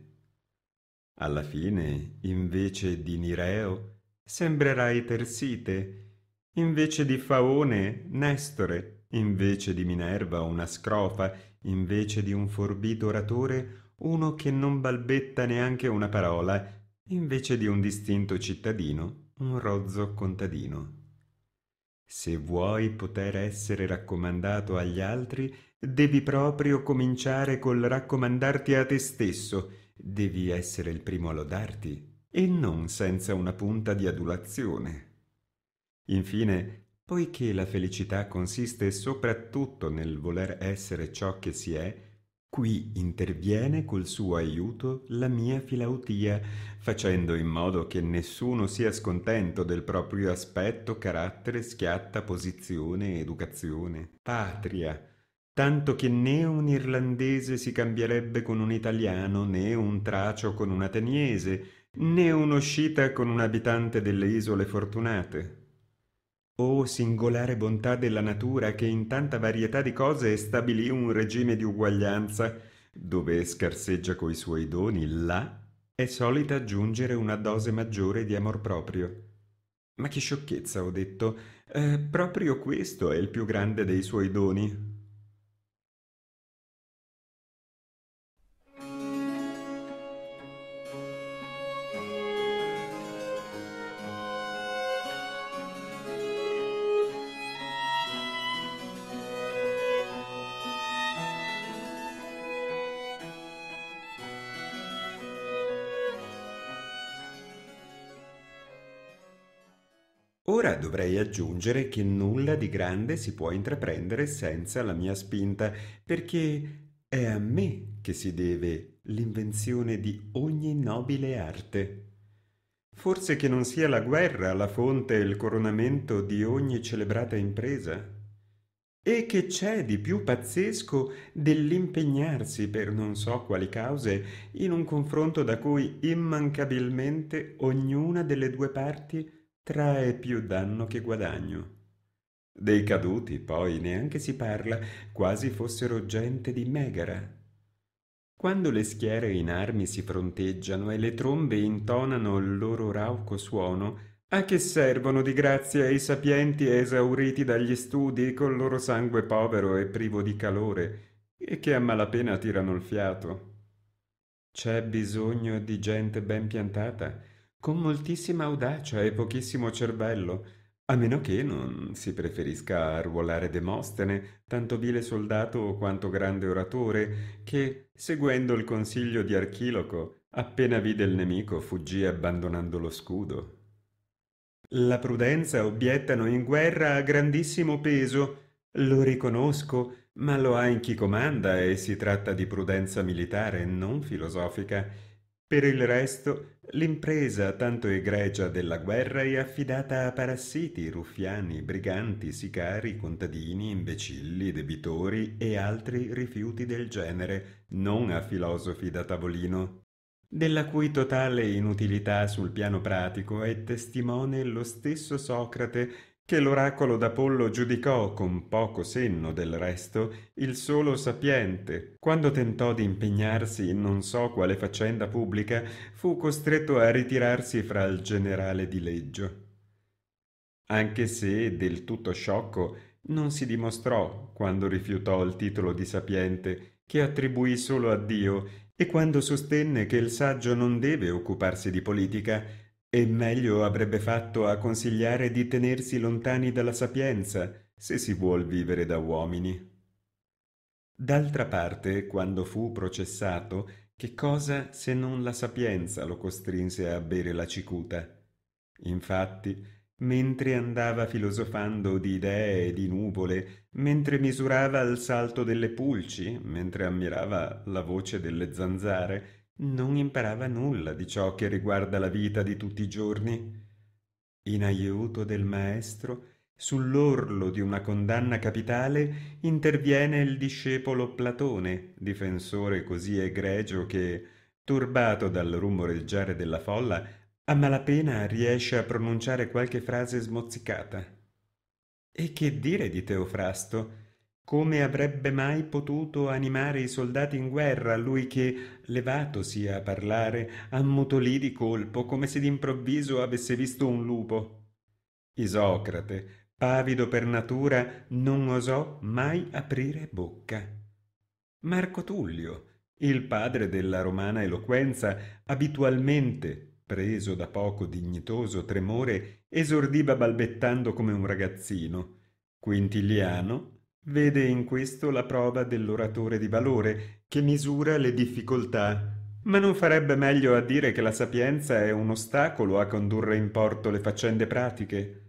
Alla fine, invece di Nireo, sembrerai Tersite, invece di Faone, Nestore, invece di Minerva, una scrofa, invece di un forbito oratore, uno che non balbetta neanche una parola, invece di un distinto cittadino, un rozzo contadino. Se vuoi poter essere raccomandato agli altri, devi proprio cominciare col raccomandarti a te stesso, devi essere il primo a lodarti, e non senza una punta di adulazione. Infine, poiché la felicità consiste soprattutto nel voler essere ciò che si è, Qui interviene col suo aiuto la mia filautia, facendo in modo che nessuno sia scontento del proprio aspetto, carattere, schiatta, posizione, educazione, patria, tanto che né un irlandese si cambierebbe con un italiano, né un tracio con un ateniese, né un'uscita con un abitante delle isole fortunate. O oh, singolare bontà della natura che in tanta varietà di cose stabilì un regime di uguaglianza, dove scarseggia coi suoi doni, là è solita aggiungere una dose maggiore di amor proprio. Ma che sciocchezza, ho detto, eh, proprio questo è il più grande dei suoi doni, dovrei aggiungere che nulla di grande si può intraprendere senza la mia spinta, perché è a me che si deve l'invenzione di ogni nobile arte. Forse che non sia la guerra la fonte e il coronamento di ogni celebrata impresa? E che c'è di più pazzesco dell'impegnarsi per non so quali cause in un confronto da cui immancabilmente ognuna delle due parti trae più danno che guadagno. Dei caduti poi neanche si parla, quasi fossero gente di Megara. Quando le schiere in armi si fronteggiano e le trombe intonano il loro rauco suono, a che servono di grazia i sapienti esauriti dagli studi col loro sangue povero e privo di calore, e che a malapena tirano il fiato? C'è bisogno di gente ben piantata, con moltissima audacia e pochissimo cervello, a meno che non si preferisca arruolare Demostene, tanto vile soldato quanto grande oratore, che, seguendo il consiglio di Archiloco, appena vide il nemico fuggì abbandonando lo scudo. La prudenza, obiettano, in guerra a grandissimo peso, lo riconosco, ma lo ha in chi comanda e si tratta di prudenza militare, non filosofica. Per il resto, l'impresa tanto egregia della guerra è affidata a parassiti, ruffiani, briganti, sicari, contadini, imbecilli, debitori e altri rifiuti del genere, non a filosofi da tavolino. Della cui totale inutilità sul piano pratico è testimone lo stesso Socrate che l'oracolo d'Apollo giudicò con poco senno del resto il solo sapiente. Quando tentò di impegnarsi in non so quale faccenda pubblica, fu costretto a ritirarsi fra il generale dileggio. Anche se del tutto sciocco, non si dimostrò quando rifiutò il titolo di sapiente, che attribuì solo a Dio, e quando sostenne che il saggio non deve occuparsi di politica, e meglio avrebbe fatto a consigliare di tenersi lontani dalla sapienza, se si vuol vivere da uomini. D'altra parte, quando fu processato, che cosa se non la sapienza lo costrinse a bere la cicuta? Infatti, mentre andava filosofando di idee e di nuvole, mentre misurava il salto delle pulci, mentre ammirava la voce delle zanzare, non imparava nulla di ciò che riguarda la vita di tutti i giorni. In aiuto del maestro, sull'orlo di una condanna capitale, interviene il discepolo Platone, difensore così egregio che, turbato dal rumoreggiare della folla, a malapena riesce a pronunciare qualche frase smozzicata. E che dire di Teofrasto? Come avrebbe mai potuto animare i soldati in guerra, lui che, levatosi a parlare, ammutolì di colpo, come se d'improvviso avesse visto un lupo? Isocrate, pavido per natura, non osò mai aprire bocca. Marco Tullio, il padre della romana eloquenza, abitualmente preso da poco dignitoso tremore, esordiva balbettando come un ragazzino. Quintiliano, Vede in questo la prova dell'oratore di valore, che misura le difficoltà. Ma non farebbe meglio a dire che la sapienza è un ostacolo a condurre in porto le faccende pratiche.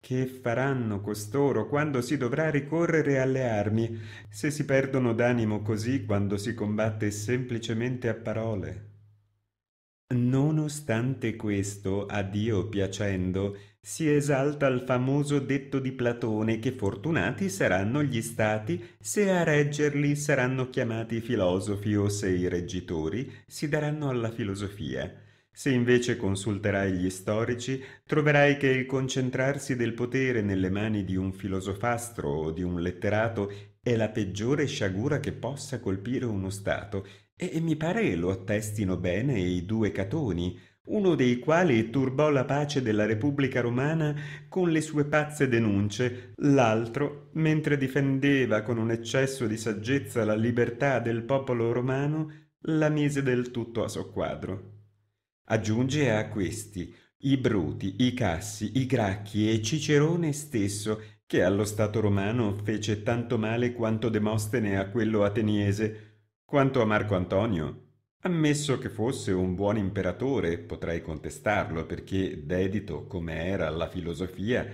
Che faranno costoro quando si dovrà ricorrere alle armi, se si perdono d'animo così quando si combatte semplicemente a parole? Nonostante questo, a Dio piacendo, si esalta il famoso detto di Platone che fortunati saranno gli stati se a reggerli saranno chiamati i filosofi o se i reggitori si daranno alla filosofia. Se invece consulterai gli storici, troverai che il concentrarsi del potere nelle mani di un filosofastro o di un letterato è la peggiore sciagura che possa colpire uno Stato, e mi pare lo attestino bene i due Catoni, uno dei quali turbò la pace della Repubblica Romana con le sue pazze denunce, l'altro, mentre difendeva con un eccesso di saggezza la libertà del popolo romano, la mise del tutto a soqquadro. Aggiunge a questi i Bruti, i Cassi, i Gracchi e Cicerone stesso, che allo Stato romano fece tanto male quanto Demostene a quello ateniese, quanto a Marco Antonio Ammesso che fosse un buon imperatore, potrei contestarlo perché, dedito come era alla filosofia,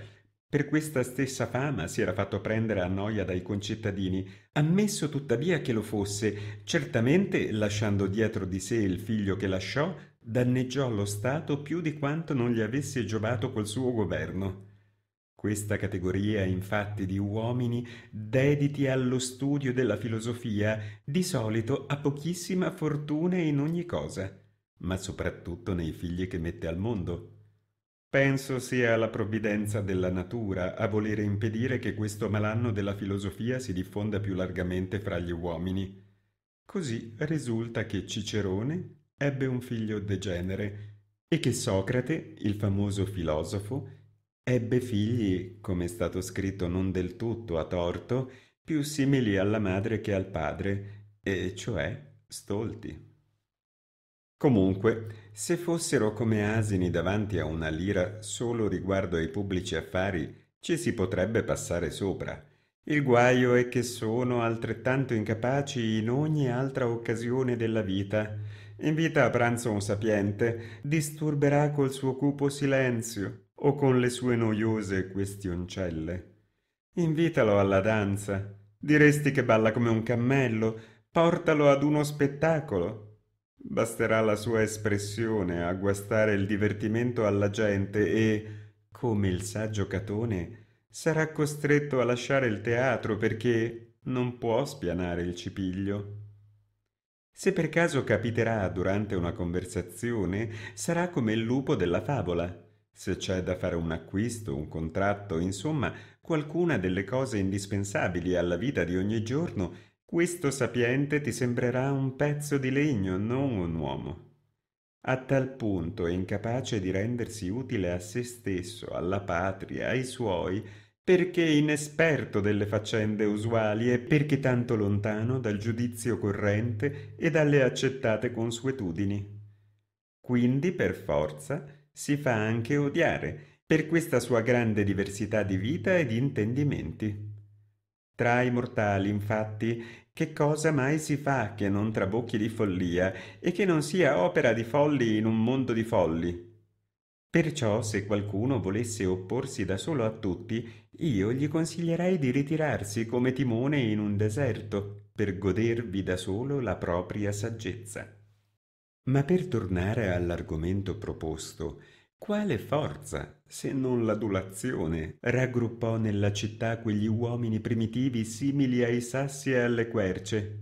per questa stessa fama si era fatto prendere a noia dai concittadini. Ammesso tuttavia che lo fosse, certamente, lasciando dietro di sé il figlio che lasciò, danneggiò lo Stato più di quanto non gli avesse giovato col suo governo. Questa categoria infatti di uomini dediti allo studio della filosofia di solito ha pochissima fortuna in ogni cosa, ma soprattutto nei figli che mette al mondo. Penso sia la provvidenza della natura a volere impedire che questo malanno della filosofia si diffonda più largamente fra gli uomini. Così risulta che Cicerone ebbe un figlio degenere e che Socrate, il famoso filosofo, Ebbe figli, come è stato scritto non del tutto a torto, più simili alla madre che al padre, e cioè stolti. Comunque, se fossero come asini davanti a una lira solo riguardo ai pubblici affari, ci si potrebbe passare sopra. Il guaio è che sono altrettanto incapaci in ogni altra occasione della vita. Invita a pranzo un sapiente, disturberà col suo cupo silenzio, o con le sue noiose questioncelle. Invitalo alla danza. Diresti che balla come un cammello. Portalo ad uno spettacolo. Basterà la sua espressione a guastare il divertimento alla gente e, come il saggio Catone, sarà costretto a lasciare il teatro perché non può spianare il cipiglio. Se per caso capiterà durante una conversazione, sarà come il lupo della favola se c'è da fare un acquisto, un contratto, insomma, qualcuna delle cose indispensabili alla vita di ogni giorno, questo sapiente ti sembrerà un pezzo di legno, non un uomo. A tal punto è incapace di rendersi utile a se stesso, alla patria, ai suoi, perché inesperto delle faccende usuali e perché tanto lontano dal giudizio corrente e dalle accettate consuetudini. Quindi, per forza, si fa anche odiare per questa sua grande diversità di vita e di intendimenti. Tra i mortali, infatti, che cosa mai si fa che non trabocchi di follia e che non sia opera di folli in un mondo di folli? Perciò, se qualcuno volesse opporsi da solo a tutti, io gli consiglierei di ritirarsi come timone in un deserto, per godervi da solo la propria saggezza. Ma per tornare all'argomento proposto, quale forza, se non l'adulazione, raggruppò nella città quegli uomini primitivi simili ai sassi e alle querce?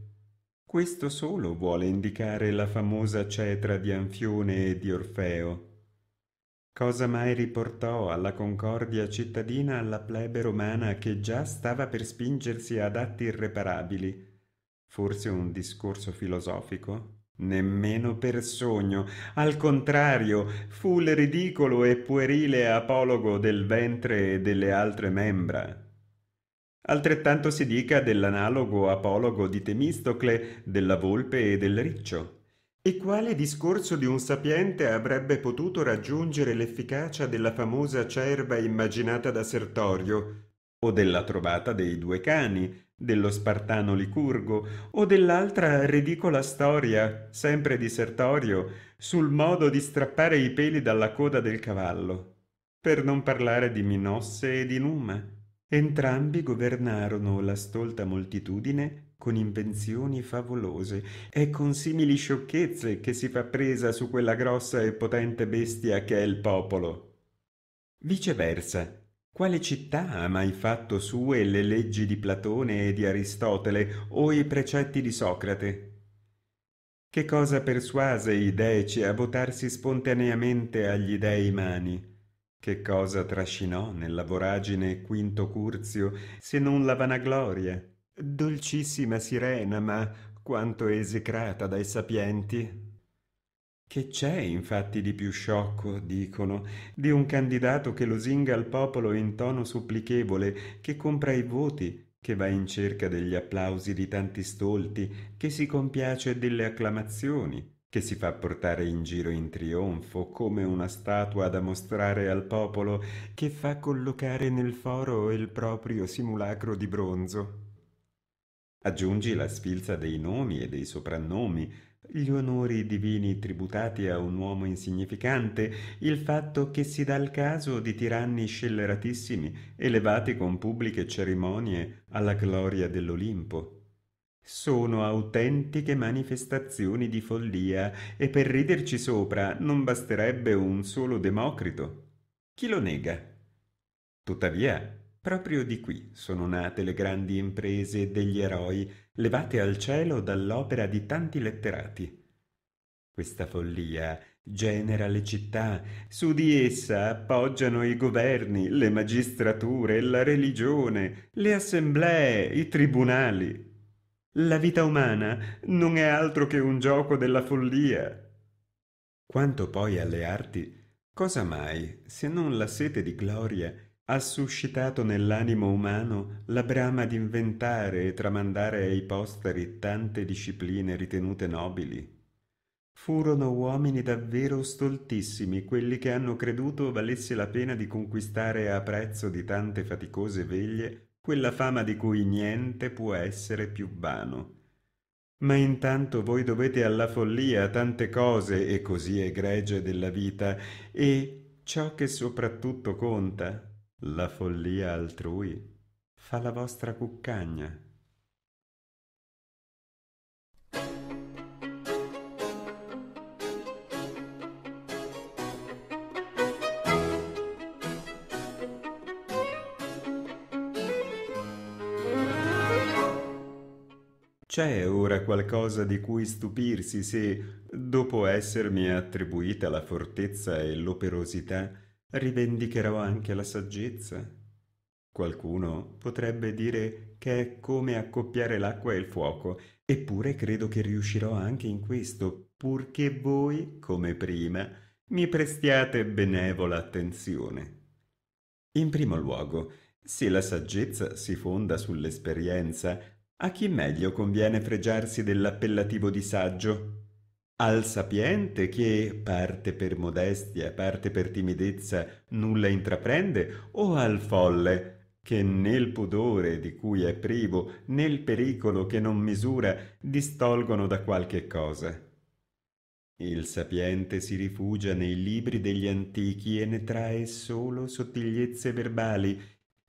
Questo solo vuole indicare la famosa cetra di Anfione e di Orfeo. Cosa mai riportò alla concordia cittadina alla plebe romana che già stava per spingersi ad atti irreparabili? Forse un discorso filosofico? Nemmeno per sogno, al contrario, fu il ridicolo e puerile apologo del ventre e delle altre membra. Altrettanto si dica dell'analogo apologo di Temistocle, della volpe e del riccio. E quale discorso di un sapiente avrebbe potuto raggiungere l'efficacia della famosa cerva immaginata da Sertorio, o della trovata dei due cani, dello spartano Licurgo o dell'altra ridicola storia, sempre di Sertorio, sul modo di strappare i peli dalla coda del cavallo. Per non parlare di Minosse e di Numa. Entrambi governarono la stolta moltitudine con invenzioni favolose e con simili sciocchezze che si fa presa su quella grossa e potente bestia che è il popolo. Viceversa, quale città ha mai fatto sue le leggi di Platone e di Aristotele o i precetti di Socrate? Che cosa persuase i Deci a votarsi spontaneamente agli dei mani? Che cosa trascinò nella voragine Quinto Curzio se non la vanagloria, dolcissima sirena ma quanto esecrata dai sapienti? Che c'è infatti di più sciocco, dicono, di un candidato che lusinga al popolo in tono supplichevole, che compra i voti, che va in cerca degli applausi di tanti stolti, che si compiace delle acclamazioni, che si fa portare in giro in trionfo come una statua da mostrare al popolo, che fa collocare nel foro il proprio simulacro di bronzo. Aggiungi la sfilza dei nomi e dei soprannomi, gli onori divini tributati a un uomo insignificante, il fatto che si dà il caso di tiranni scelleratissimi, elevati con pubbliche cerimonie alla gloria dell'Olimpo. Sono autentiche manifestazioni di follia e per riderci sopra non basterebbe un solo Democrito. Chi lo nega? Tuttavia, Proprio di qui sono nate le grandi imprese degli eroi, levate al cielo dall'opera di tanti letterati. Questa follia genera le città, su di essa appoggiano i governi, le magistrature, la religione, le assemblee, i tribunali. La vita umana non è altro che un gioco della follia. Quanto poi alle arti, cosa mai, se non la sete di gloria, ha suscitato nell'animo umano la brama d'inventare e tramandare ai posteri tante discipline ritenute nobili. Furono uomini davvero stoltissimi quelli che hanno creduto valesse la pena di conquistare a prezzo di tante faticose veglie quella fama di cui niente può essere più vano. Ma intanto voi dovete alla follia tante cose e così egregie della vita e ciò che soprattutto conta, la follia altrui fa la vostra cuccagna. C'è ora qualcosa di cui stupirsi se, dopo essermi attribuita la fortezza e l'operosità, rivendicherò anche la saggezza. Qualcuno potrebbe dire che è come accoppiare l'acqua e il fuoco, eppure credo che riuscirò anche in questo, purché voi, come prima, mi prestiate benevola attenzione. In primo luogo, se la saggezza si fonda sull'esperienza, a chi meglio conviene fregiarsi dell'appellativo di saggio? al sapiente che parte per modestia, parte per timidezza nulla intraprende, o al folle che nel pudore di cui è privo, nel pericolo che non misura, distolgono da qualche cosa. Il sapiente si rifugia nei libri degli antichi e ne trae solo sottigliezze verbali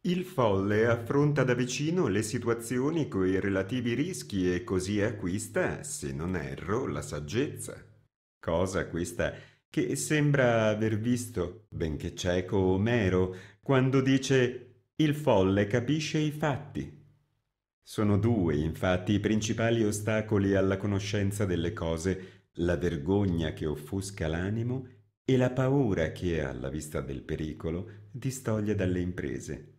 il folle affronta da vicino le situazioni coi relativi rischi e così acquista, se non erro, la saggezza. Cosa questa che sembra aver visto, benché cieco Omero, quando dice il folle capisce i fatti. Sono due, infatti, i principali ostacoli alla conoscenza delle cose, la vergogna che offusca l'animo e la paura che, alla vista del pericolo, distoglie dalle imprese.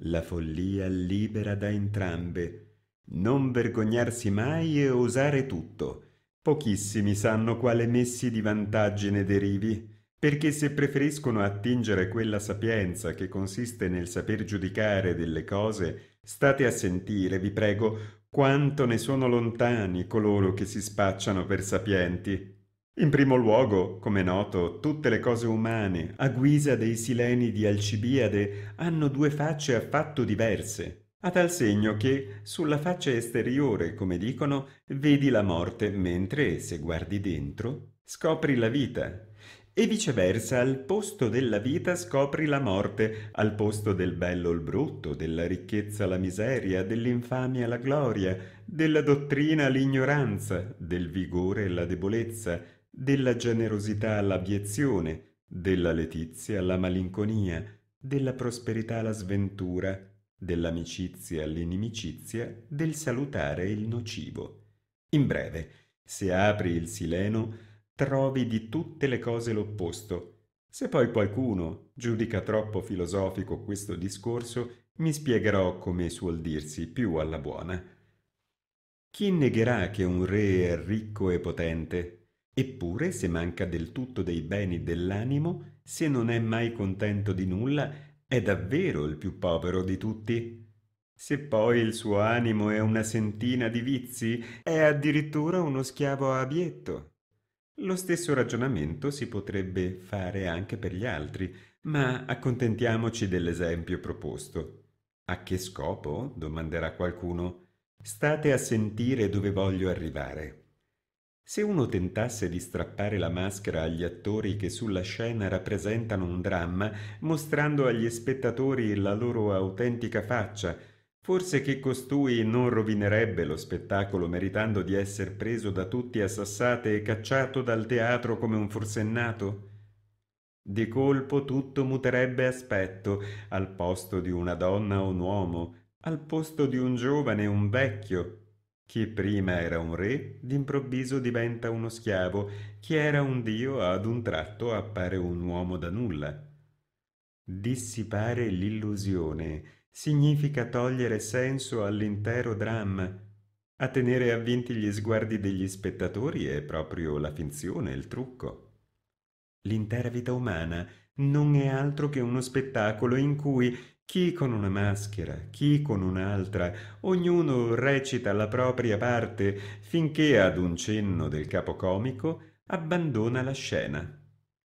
La follia libera da entrambe. Non vergognarsi mai e osare tutto. Pochissimi sanno quale messi di vantaggi ne derivi, perché se preferiscono attingere quella sapienza che consiste nel saper giudicare delle cose, state a sentire, vi prego, quanto ne sono lontani coloro che si spacciano per sapienti. In primo luogo, come noto, tutte le cose umane, a guisa dei sileni di Alcibiade, hanno due facce affatto diverse, a tal segno che sulla faccia esteriore, come dicono, vedi la morte, mentre se guardi dentro, scopri la vita, e viceversa, al posto della vita scopri la morte, al posto del bello il brutto, della ricchezza la miseria, dell'infamia la gloria, della dottrina l'ignoranza, del vigore la debolezza, della generosità all'abiezione, della letizia alla malinconia, della prosperità alla sventura, dell'amicizia all'inimicizia, del salutare il nocivo. In breve, se apri il sileno, trovi di tutte le cose l'opposto. Se poi qualcuno giudica troppo filosofico questo discorso, mi spiegherò come suol dirsi più alla buona. Chi negherà che un re è ricco e potente, Eppure, se manca del tutto dei beni dell'animo, se non è mai contento di nulla, è davvero il più povero di tutti. Se poi il suo animo è una sentina di vizi, è addirittura uno schiavo abietto. Lo stesso ragionamento si potrebbe fare anche per gli altri, ma accontentiamoci dell'esempio proposto. A che scopo? domanderà qualcuno. State a sentire dove voglio arrivare. Se uno tentasse di strappare la maschera agli attori che sulla scena rappresentano un dramma, mostrando agli spettatori la loro autentica faccia, forse che costui non rovinerebbe lo spettacolo meritando di esser preso da tutti a sassate e cacciato dal teatro come un forsennato? Di colpo tutto muterebbe aspetto, al posto di una donna o un uomo, al posto di un giovane o un vecchio, chi prima era un re, d'improvviso diventa uno schiavo, chi era un dio ad un tratto appare un uomo da nulla. Dissipare l'illusione significa togliere senso all'intero dramma. A tenere avvinti gli sguardi degli spettatori è proprio la finzione, il trucco. L'intera vita umana non è altro che uno spettacolo in cui chi con una maschera, chi con un'altra, ognuno recita la propria parte finché ad un cenno del capocomico abbandona la scena.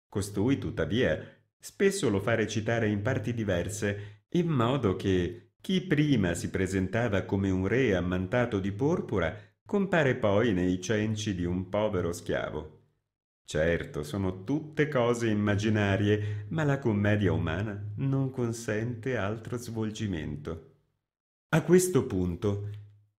Costui, tuttavia, spesso lo fa recitare in parti diverse, in modo che chi prima si presentava come un re ammantato di porpora compare poi nei cenci di un povero schiavo. Certo, sono tutte cose immaginarie, ma la commedia umana non consente altro svolgimento. A questo punto,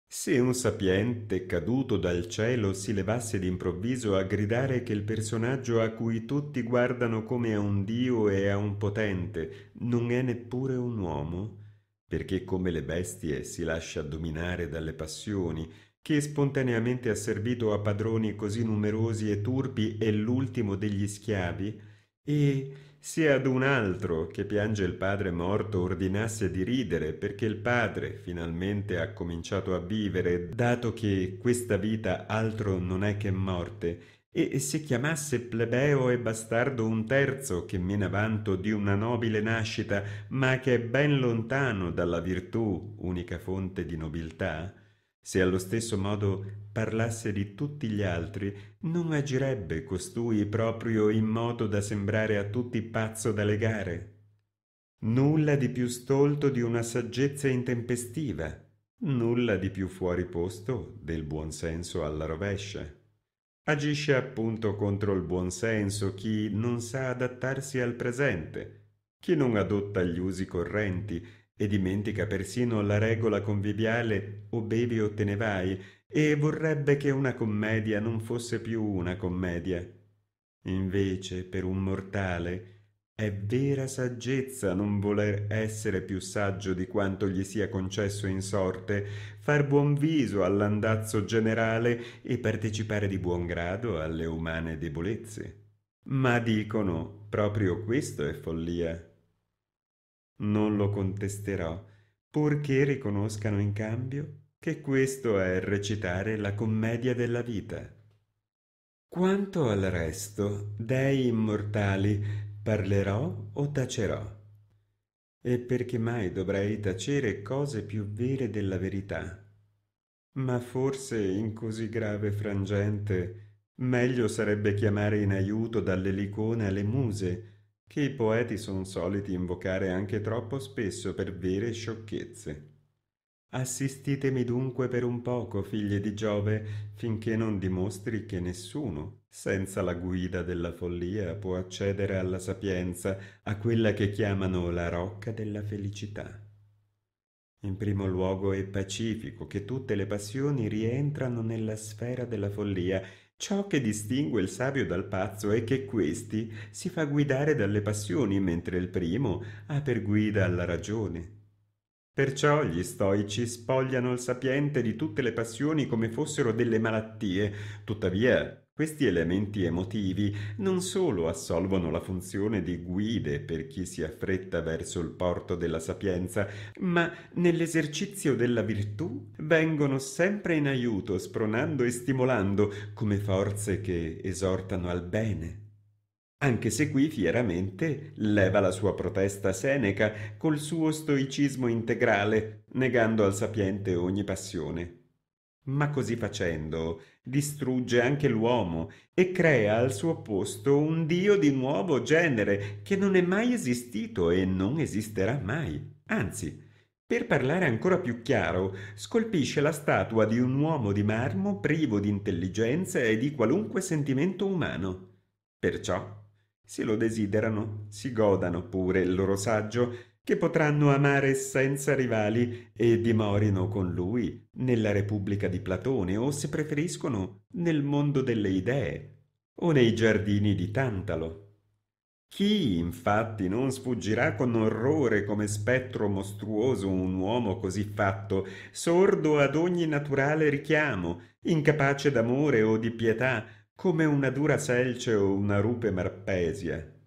se un sapiente caduto dal cielo si levasse d'improvviso a gridare che il personaggio a cui tutti guardano come a un dio e a un potente non è neppure un uomo, perché come le bestie si lascia dominare dalle passioni che spontaneamente ha servito a padroni così numerosi e turpi è l'ultimo degli schiavi, e se ad un altro che piange il padre morto ordinasse di ridere perché il padre finalmente ha cominciato a vivere, dato che questa vita altro non è che morte, e se chiamasse plebeo e bastardo un terzo che mena vanto di una nobile nascita, ma che è ben lontano dalla virtù, unica fonte di nobiltà, se allo stesso modo parlasse di tutti gli altri, non agirebbe costui proprio in modo da sembrare a tutti pazzo da legare. Nulla di più stolto di una saggezza intempestiva, nulla di più fuori posto del buon senso alla rovescia. Agisce appunto contro il buon senso chi non sa adattarsi al presente, chi non adotta gli usi correnti, e dimentica persino la regola conviviale o bevi o te ne vai e vorrebbe che una commedia non fosse più una commedia. Invece, per un mortale, è vera saggezza non voler essere più saggio di quanto gli sia concesso in sorte, far buon viso all'andazzo generale e partecipare di buon grado alle umane debolezze. Ma dicono, proprio questo è follia non lo contesterò, purché riconoscano in cambio che questo è recitare la commedia della vita. Quanto al resto, dei immortali, parlerò o tacerò? E perché mai dovrei tacere cose più vere della verità? Ma forse in così grave frangente meglio sarebbe chiamare in aiuto dalle dall'elicona le muse, che i poeti sono soliti invocare anche troppo spesso per vere sciocchezze. Assistitemi dunque per un poco, figlie di Giove, finché non dimostri che nessuno, senza la guida della follia, può accedere alla sapienza, a quella che chiamano la rocca della felicità. In primo luogo è pacifico che tutte le passioni rientrano nella sfera della follia Ciò che distingue il savio dal pazzo è che questi si fa guidare dalle passioni, mentre il primo ha per guida la ragione. Perciò gli stoici spogliano il sapiente di tutte le passioni come fossero delle malattie, tuttavia questi elementi emotivi non solo assolvono la funzione di guide per chi si affretta verso il porto della sapienza, ma nell'esercizio della virtù vengono sempre in aiuto, spronando e stimolando come forze che esortano al bene. Anche se qui fieramente leva la sua protesta Seneca col suo stoicismo integrale, negando al sapiente ogni passione. Ma così facendo, distrugge anche l'uomo e crea al suo posto un dio di nuovo genere che non è mai esistito e non esisterà mai. Anzi, per parlare ancora più chiaro, scolpisce la statua di un uomo di marmo privo di intelligenza e di qualunque sentimento umano. Perciò, se lo desiderano, si godano pure il loro saggio che potranno amare senza rivali e dimorino con lui nella Repubblica di Platone o, se preferiscono, nel mondo delle idee o nei giardini di Tantalo. Chi, infatti, non sfuggirà con orrore come spettro mostruoso un uomo così fatto, sordo ad ogni naturale richiamo, incapace d'amore o di pietà, come una dura selce o una rupe marpesia?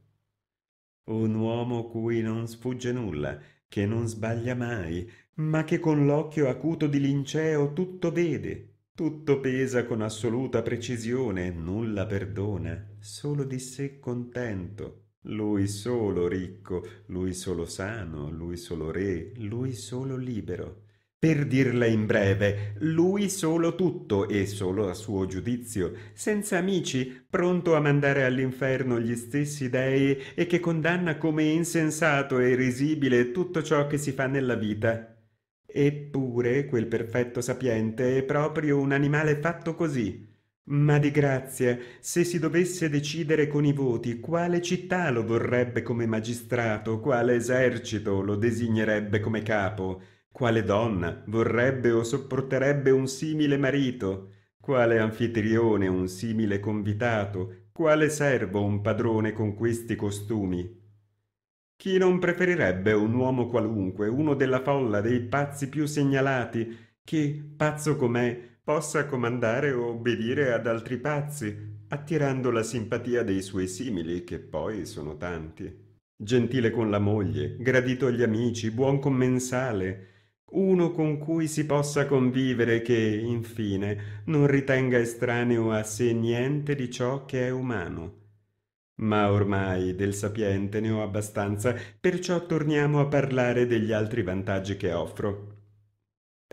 un uomo cui non sfugge nulla, che non sbaglia mai, ma che con l'occhio acuto di linceo tutto vede, tutto pesa con assoluta precisione, nulla perdona, solo di sé contento. Lui solo ricco, lui solo sano, lui solo re, lui solo libero per dirla in breve, lui solo tutto e solo a suo giudizio, senza amici, pronto a mandare all'inferno gli stessi dei e che condanna come insensato e risibile tutto ciò che si fa nella vita. Eppure quel perfetto sapiente è proprio un animale fatto così. Ma di grazia, se si dovesse decidere con i voti quale città lo vorrebbe come magistrato, quale esercito lo designerebbe come capo, quale donna vorrebbe o sopporterebbe un simile marito? Quale anfitrione un simile convitato? Quale servo un padrone con questi costumi? Chi non preferirebbe un uomo qualunque, uno della folla dei pazzi più segnalati, che, pazzo com'è, possa comandare o obbedire ad altri pazzi, attirando la simpatia dei suoi simili, che poi sono tanti? Gentile con la moglie, gradito agli amici, buon commensale, uno con cui si possa convivere che, infine, non ritenga estraneo a sé niente di ciò che è umano. Ma ormai del sapiente ne ho abbastanza, perciò torniamo a parlare degli altri vantaggi che offro.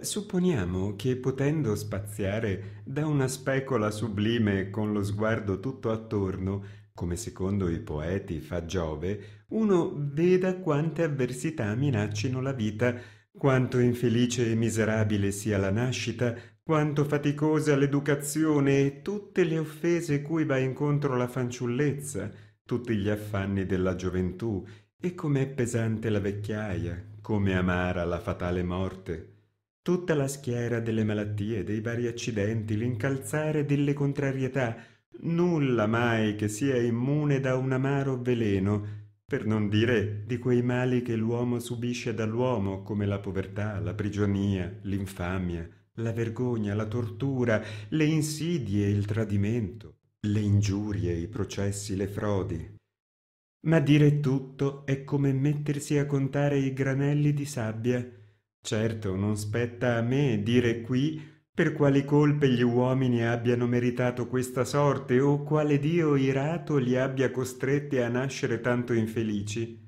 Supponiamo che potendo spaziare da una specola sublime con lo sguardo tutto attorno, come secondo i poeti fa Giove, uno veda quante avversità minaccino la vita quanto infelice e miserabile sia la nascita, quanto faticosa l'educazione e tutte le offese cui va incontro la fanciullezza, tutti gli affanni della gioventù, e com'è pesante la vecchiaia, come amara la fatale morte. Tutta la schiera delle malattie, dei vari accidenti, l'incalzare delle contrarietà, nulla mai che sia immune da un amaro veleno, per non dire di quei mali che l'uomo subisce dall'uomo, come la povertà, la prigionia, l'infamia, la vergogna, la tortura, le insidie, il tradimento, le ingiurie, i processi, le frodi. Ma dire tutto è come mettersi a contare i granelli di sabbia. Certo, non spetta a me dire qui per quali colpe gli uomini abbiano meritato questa sorte o quale Dio irato li abbia costretti a nascere tanto infelici.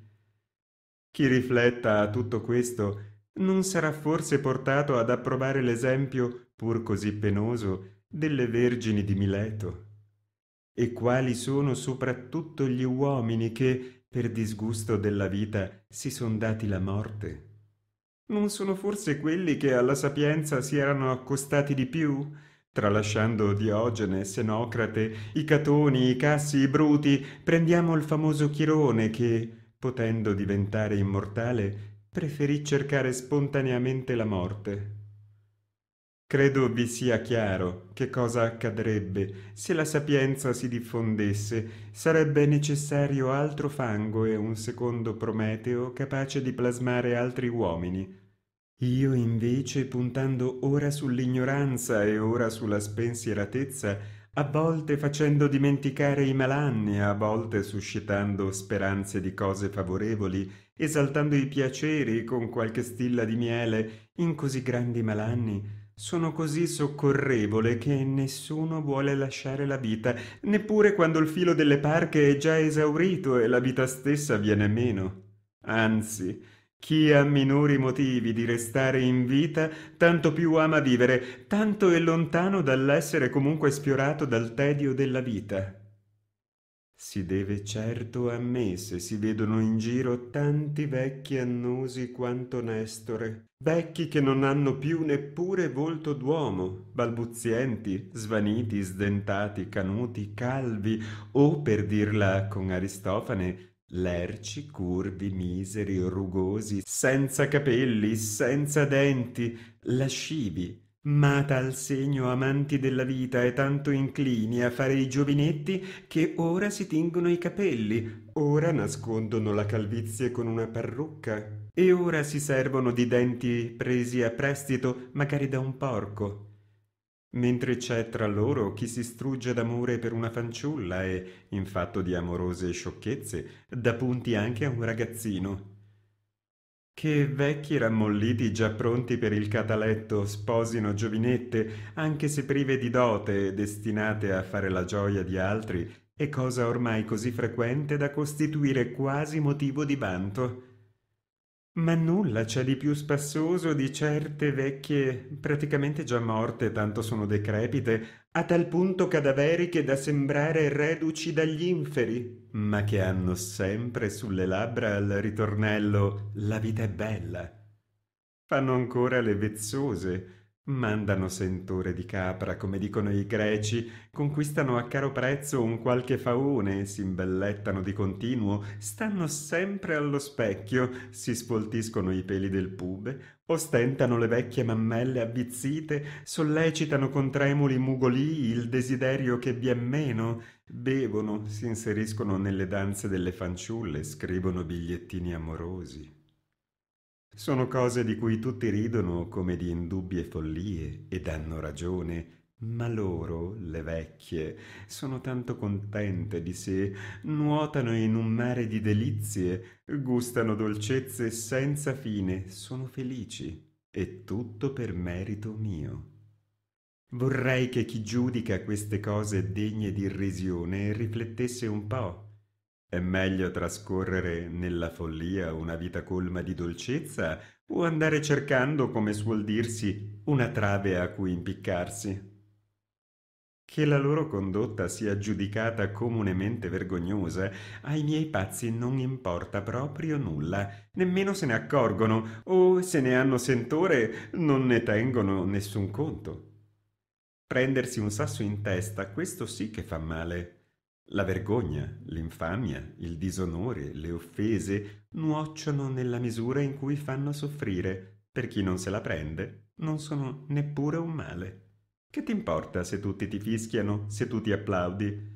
Chi rifletta a tutto questo non sarà forse portato ad approvare l'esempio, pur così penoso, delle vergini di Mileto. E quali sono soprattutto gli uomini che, per disgusto della vita, si son dati la morte? Non sono forse quelli che alla Sapienza si erano accostati di più? Tralasciando Diogene, Senocrate, i Catoni, i Cassi, i Bruti, prendiamo il famoso Chirone che, potendo diventare immortale, preferì cercare spontaneamente la morte. Credo vi sia chiaro che cosa accadrebbe se la sapienza si diffondesse. Sarebbe necessario altro fango e un secondo Prometeo capace di plasmare altri uomini, io invece, puntando ora sull'ignoranza e ora sulla spensieratezza, a volte facendo dimenticare i malanni, a volte suscitando speranze di cose favorevoli, esaltando i piaceri con qualche stilla di miele, in così grandi malanni, sono così soccorrevole che nessuno vuole lasciare la vita, neppure quando il filo delle parche è già esaurito e la vita stessa viene meno. Anzi, chi ha minori motivi di restare in vita, tanto più ama vivere, tanto è lontano dall'essere comunque sfiorato dal tedio della vita. Si deve certo a me se si vedono in giro tanti vecchi annosi quanto Nestore, vecchi che non hanno più neppure volto d'uomo, balbuzienti, svaniti, sdentati, canuti, calvi, o per dirla con Aristofane, Lerci, curvi, miseri, rugosi, senza capelli, senza denti, lascivi, ma tal segno amanti della vita e tanto inclini a fare i giovinetti che ora si tingono i capelli, ora nascondono la calvizie con una parrucca e ora si servono di denti presi a prestito magari da un porco mentre c'è tra loro chi si strugge d'amore per una fanciulla e, in fatto di amorose sciocchezze, dà punti anche a un ragazzino. Che vecchi rammolliti già pronti per il cataletto sposino giovinette, anche se prive di dote, destinate a fare la gioia di altri, è cosa ormai così frequente da costituire quasi motivo di vanto. Ma nulla c'è di più spassoso di certe vecchie, praticamente già morte, tanto sono decrepite, a tal punto cadaveriche da sembrare reduci dagli inferi, ma che hanno sempre sulle labbra al ritornello La vita è bella. Fanno ancora le vezzose, Mandano sentore di capra, come dicono i greci, conquistano a caro prezzo un qualche faune, si imbellettano di continuo, stanno sempre allo specchio, si spoltiscono i peli del pube, ostentano le vecchie mammelle avvizzite, sollecitano con tremuli mugolii il desiderio che vi è meno, bevono, si inseriscono nelle danze delle fanciulle, scrivono bigliettini amorosi. Sono cose di cui tutti ridono come di indubbie follie ed hanno ragione, ma loro, le vecchie, sono tanto contente di sé, nuotano in un mare di delizie, gustano dolcezze senza fine, sono felici e tutto per merito mio. Vorrei che chi giudica queste cose degne di irrisione riflettesse un po' È meglio trascorrere nella follia una vita colma di dolcezza o andare cercando, come suol dirsi, una trave a cui impiccarsi? Che la loro condotta sia giudicata comunemente vergognosa, ai miei pazzi non importa proprio nulla, nemmeno se ne accorgono o se ne hanno sentore non ne tengono nessun conto. Prendersi un sasso in testa, questo sì che fa male. La vergogna, l'infamia, il disonore, le offese nuociono nella misura in cui fanno soffrire. Per chi non se la prende, non sono neppure un male. Che ti importa se tutti ti fischiano, se tu ti applaudi?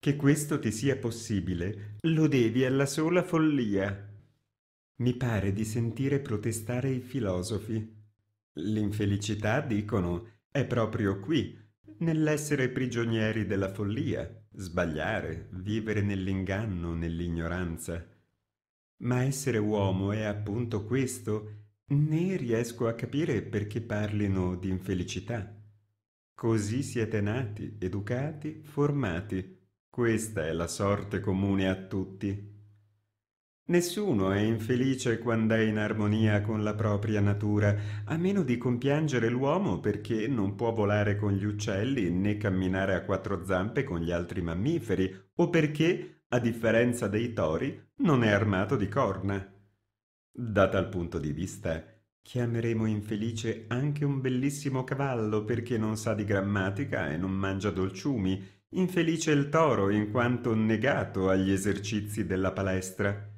Che questo ti sia possibile lo devi alla sola follia. Mi pare di sentire protestare i filosofi. L'infelicità, dicono, è proprio qui, nell'essere prigionieri della follia sbagliare, vivere nell'inganno, nell'ignoranza. Ma essere uomo è appunto questo, né riesco a capire perché parlino di infelicità. Così siete nati, educati, formati. Questa è la sorte comune a tutti. Nessuno è infelice quando è in armonia con la propria natura, a meno di compiangere l'uomo perché non può volare con gli uccelli né camminare a quattro zampe con gli altri mammiferi, o perché, a differenza dei tori, non è armato di corna. Da tal punto di vista, chiameremo infelice anche un bellissimo cavallo perché non sa di grammatica e non mangia dolciumi, infelice il toro in quanto negato agli esercizi della palestra.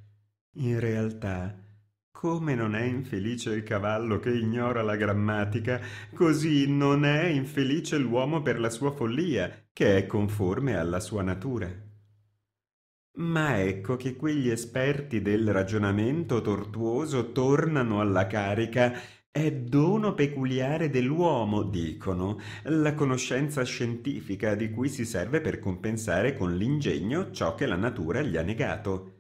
In realtà, come non è infelice il cavallo che ignora la grammatica, così non è infelice l'uomo per la sua follia, che è conforme alla sua natura. Ma ecco che quegli esperti del ragionamento tortuoso tornano alla carica. È dono peculiare dell'uomo, dicono, la conoscenza scientifica di cui si serve per compensare con l'ingegno ciò che la natura gli ha negato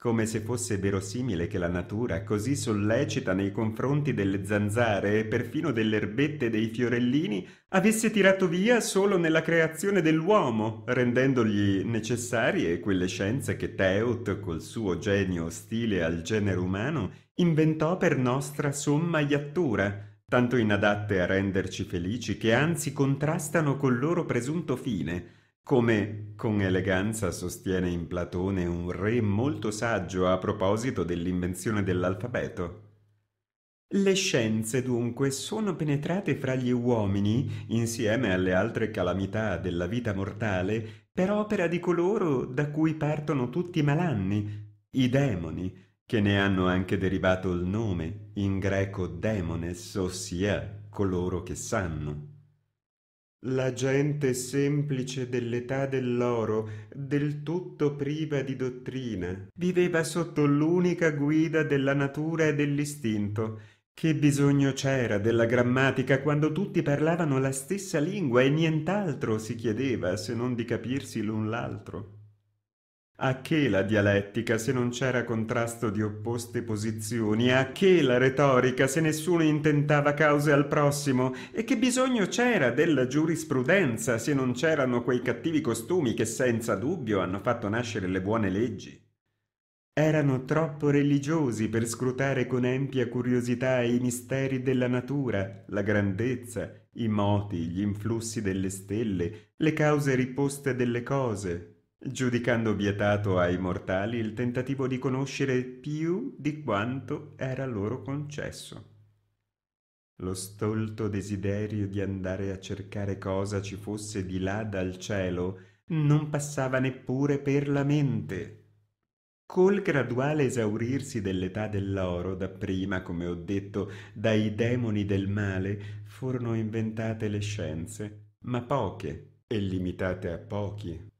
come se fosse verosimile che la natura così sollecita nei confronti delle zanzare e perfino delle erbette e dei fiorellini avesse tirato via solo nella creazione dell'uomo, rendendogli necessarie quelle scienze che Teut, col suo genio ostile al genere umano, inventò per nostra somma iattura, tanto inadatte a renderci felici che anzi contrastano col loro presunto fine, come con eleganza sostiene in Platone un re molto saggio a proposito dell'invenzione dell'alfabeto. Le scienze dunque sono penetrate fra gli uomini, insieme alle altre calamità della vita mortale, per opera di coloro da cui partono tutti i malanni, i demoni, che ne hanno anche derivato il nome, in greco demones, ossia coloro che sanno. La gente semplice dell'età dell'oro, del tutto priva di dottrina, viveva sotto l'unica guida della natura e dell'istinto. Che bisogno c'era della grammatica quando tutti parlavano la stessa lingua e nient'altro si chiedeva se non di capirsi l'un l'altro? A che la dialettica se non c'era contrasto di opposte posizioni? A che la retorica se nessuno intentava cause al prossimo? E che bisogno c'era della giurisprudenza se non c'erano quei cattivi costumi che senza dubbio hanno fatto nascere le buone leggi? Erano troppo religiosi per scrutare con empia curiosità i misteri della natura, la grandezza, i moti, gli influssi delle stelle, le cause riposte delle cose, giudicando vietato ai mortali il tentativo di conoscere più di quanto era loro concesso. Lo stolto desiderio di andare a cercare cosa ci fosse di là dal cielo non passava neppure per la mente. Col graduale esaurirsi dell'età dell'oro, dapprima, come ho detto, dai demoni del male, furono inventate le scienze, ma poche e limitate a pochi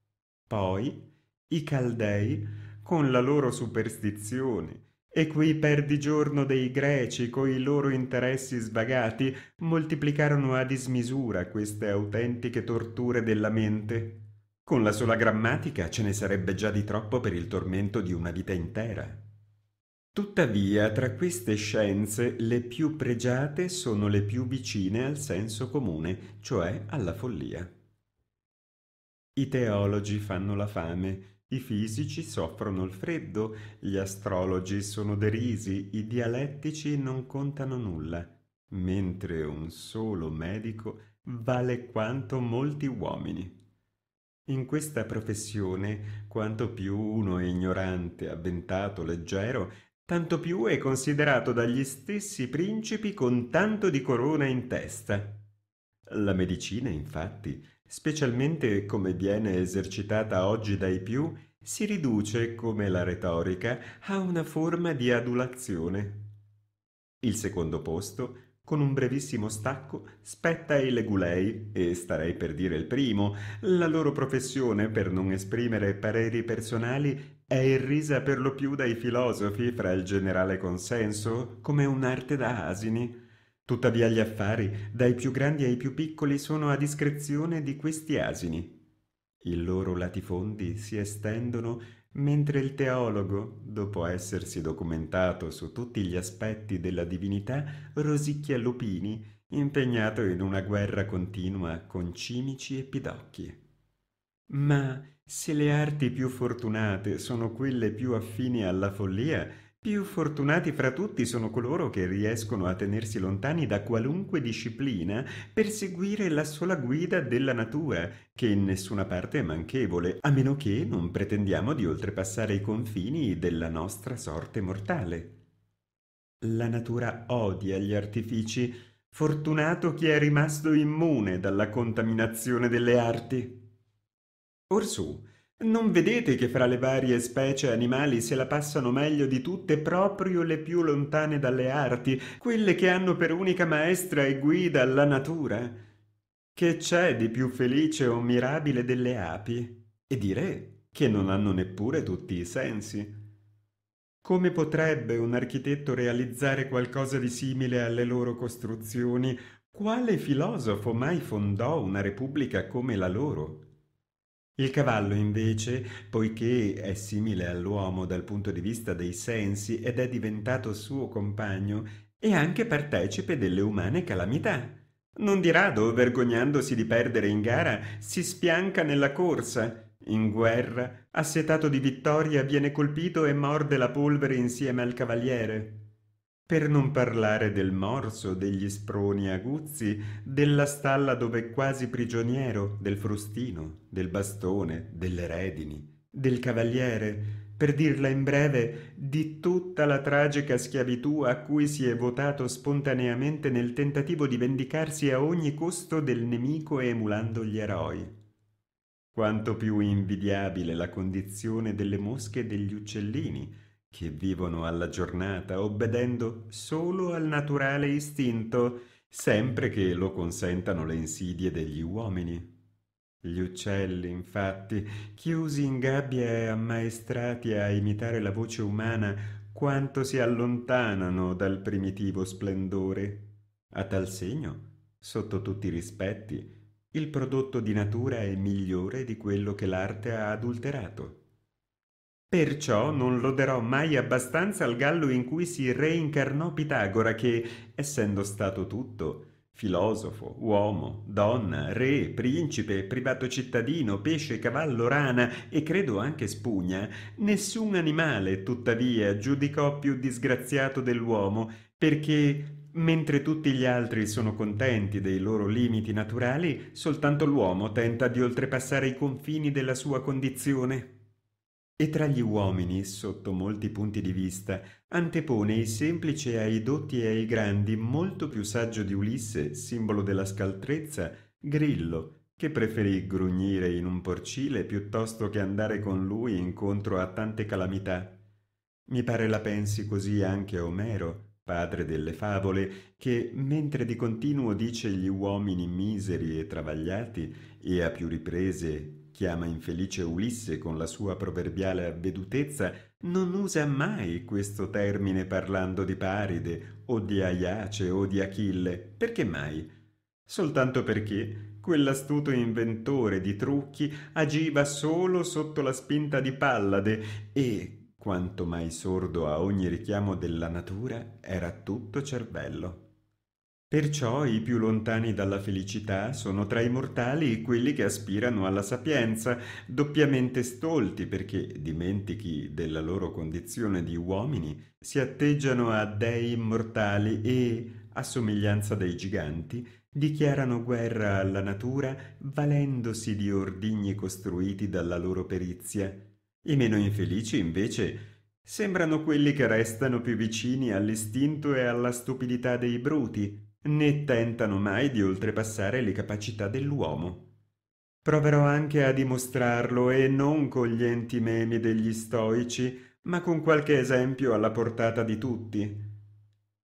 poi i Caldei, con la loro superstizione e quei perdigiorno dei greci coi loro interessi svagati, moltiplicarono a dismisura queste autentiche torture della mente. Con la sola grammatica ce ne sarebbe già di troppo per il tormento di una vita intera. Tuttavia, tra queste scienze, le più pregiate sono le più vicine al senso comune, cioè alla follia. I teologi fanno la fame, i fisici soffrono il freddo, gli astrologi sono derisi, i dialettici non contano nulla, mentre un solo medico vale quanto molti uomini. In questa professione, quanto più uno è ignorante, avventato, leggero, tanto più è considerato dagli stessi principi con tanto di corona in testa. La medicina, infatti, specialmente come viene esercitata oggi dai più, si riduce, come la retorica, a una forma di adulazione. Il secondo posto, con un brevissimo stacco, spetta ai legulei, e starei per dire il primo, la loro professione, per non esprimere pareri personali, è irrisa per lo più dai filosofi fra il generale consenso come un'arte da asini. Tuttavia gli affari, dai più grandi ai più piccoli, sono a discrezione di questi asini. I loro latifondi si estendono mentre il teologo, dopo essersi documentato su tutti gli aspetti della divinità, rosicchia lupini, impegnato in una guerra continua con cimici e pidocchi. Ma se le arti più fortunate sono quelle più affini alla follia, più fortunati fra tutti sono coloro che riescono a tenersi lontani da qualunque disciplina per seguire la sola guida della natura, che in nessuna parte è manchevole, a meno che non pretendiamo di oltrepassare i confini della nostra sorte mortale. La natura odia gli artifici, fortunato chi è rimasto immune dalla contaminazione delle arti. Orsù non vedete che fra le varie specie animali se la passano meglio di tutte proprio le più lontane dalle arti, quelle che hanno per unica maestra e guida la natura? Che c'è di più felice o mirabile delle api? E dire che non hanno neppure tutti i sensi. Come potrebbe un architetto realizzare qualcosa di simile alle loro costruzioni? Quale filosofo mai fondò una repubblica come la loro? Il cavallo invece, poiché è simile all'uomo dal punto di vista dei sensi ed è diventato suo compagno, è anche partecipe delle umane calamità. Non di rado, vergognandosi di perdere in gara, si spianca nella corsa. In guerra, assetato di vittoria, viene colpito e morde la polvere insieme al cavaliere. Per non parlare del morso, degli sproni aguzzi, della stalla dove quasi prigioniero, del frustino, del bastone, delle redini, del cavaliere, per dirla in breve, di tutta la tragica schiavitù a cui si è votato spontaneamente nel tentativo di vendicarsi a ogni costo del nemico emulando gli eroi. Quanto più invidiabile la condizione delle mosche e degli uccellini, che vivono alla giornata obbedendo solo al naturale istinto, sempre che lo consentano le insidie degli uomini. Gli uccelli, infatti, chiusi in gabbia e ammaestrati a imitare la voce umana, quanto si allontanano dal primitivo splendore. A tal segno, sotto tutti i rispetti, il prodotto di natura è migliore di quello che l'arte ha adulterato. Perciò non loderò mai abbastanza al gallo in cui si reincarnò Pitagora che, essendo stato tutto, filosofo, uomo, donna, re, principe, privato cittadino, pesce, cavallo, rana e credo anche spugna, nessun animale tuttavia giudicò più disgraziato dell'uomo, perché Mentre tutti gli altri sono contenti dei loro limiti naturali, soltanto l'uomo tenta di oltrepassare i confini della sua condizione e tra gli uomini, sotto molti punti di vista, antepone i semplici ai dotti e ai grandi molto più saggio di Ulisse, simbolo della scaltrezza, Grillo, che preferì grugnire in un porcile piuttosto che andare con lui incontro a tante calamità. Mi pare la pensi così anche Omero, padre delle favole, che, mentre di continuo dice gli uomini miseri e travagliati, e a più riprese chiama infelice Ulisse con la sua proverbiale avvedutezza, non usa mai questo termine parlando di Paride o di Aiace o di Achille. Perché mai? Soltanto perché quell'astuto inventore di trucchi agiva solo sotto la spinta di Pallade e, quanto mai sordo a ogni richiamo della natura, era tutto cervello. Perciò i più lontani dalla felicità sono tra i mortali quelli che aspirano alla sapienza, doppiamente stolti perché, dimentichi della loro condizione di uomini, si atteggiano a dei immortali e, a somiglianza dei giganti, dichiarano guerra alla natura valendosi di ordigni costruiti dalla loro perizia. I meno infelici, invece, sembrano quelli che restano più vicini all'istinto e alla stupidità dei bruti, né tentano mai di oltrepassare le capacità dell'uomo. Proverò anche a dimostrarlo e non con gli enti memi degli stoici, ma con qualche esempio alla portata di tutti.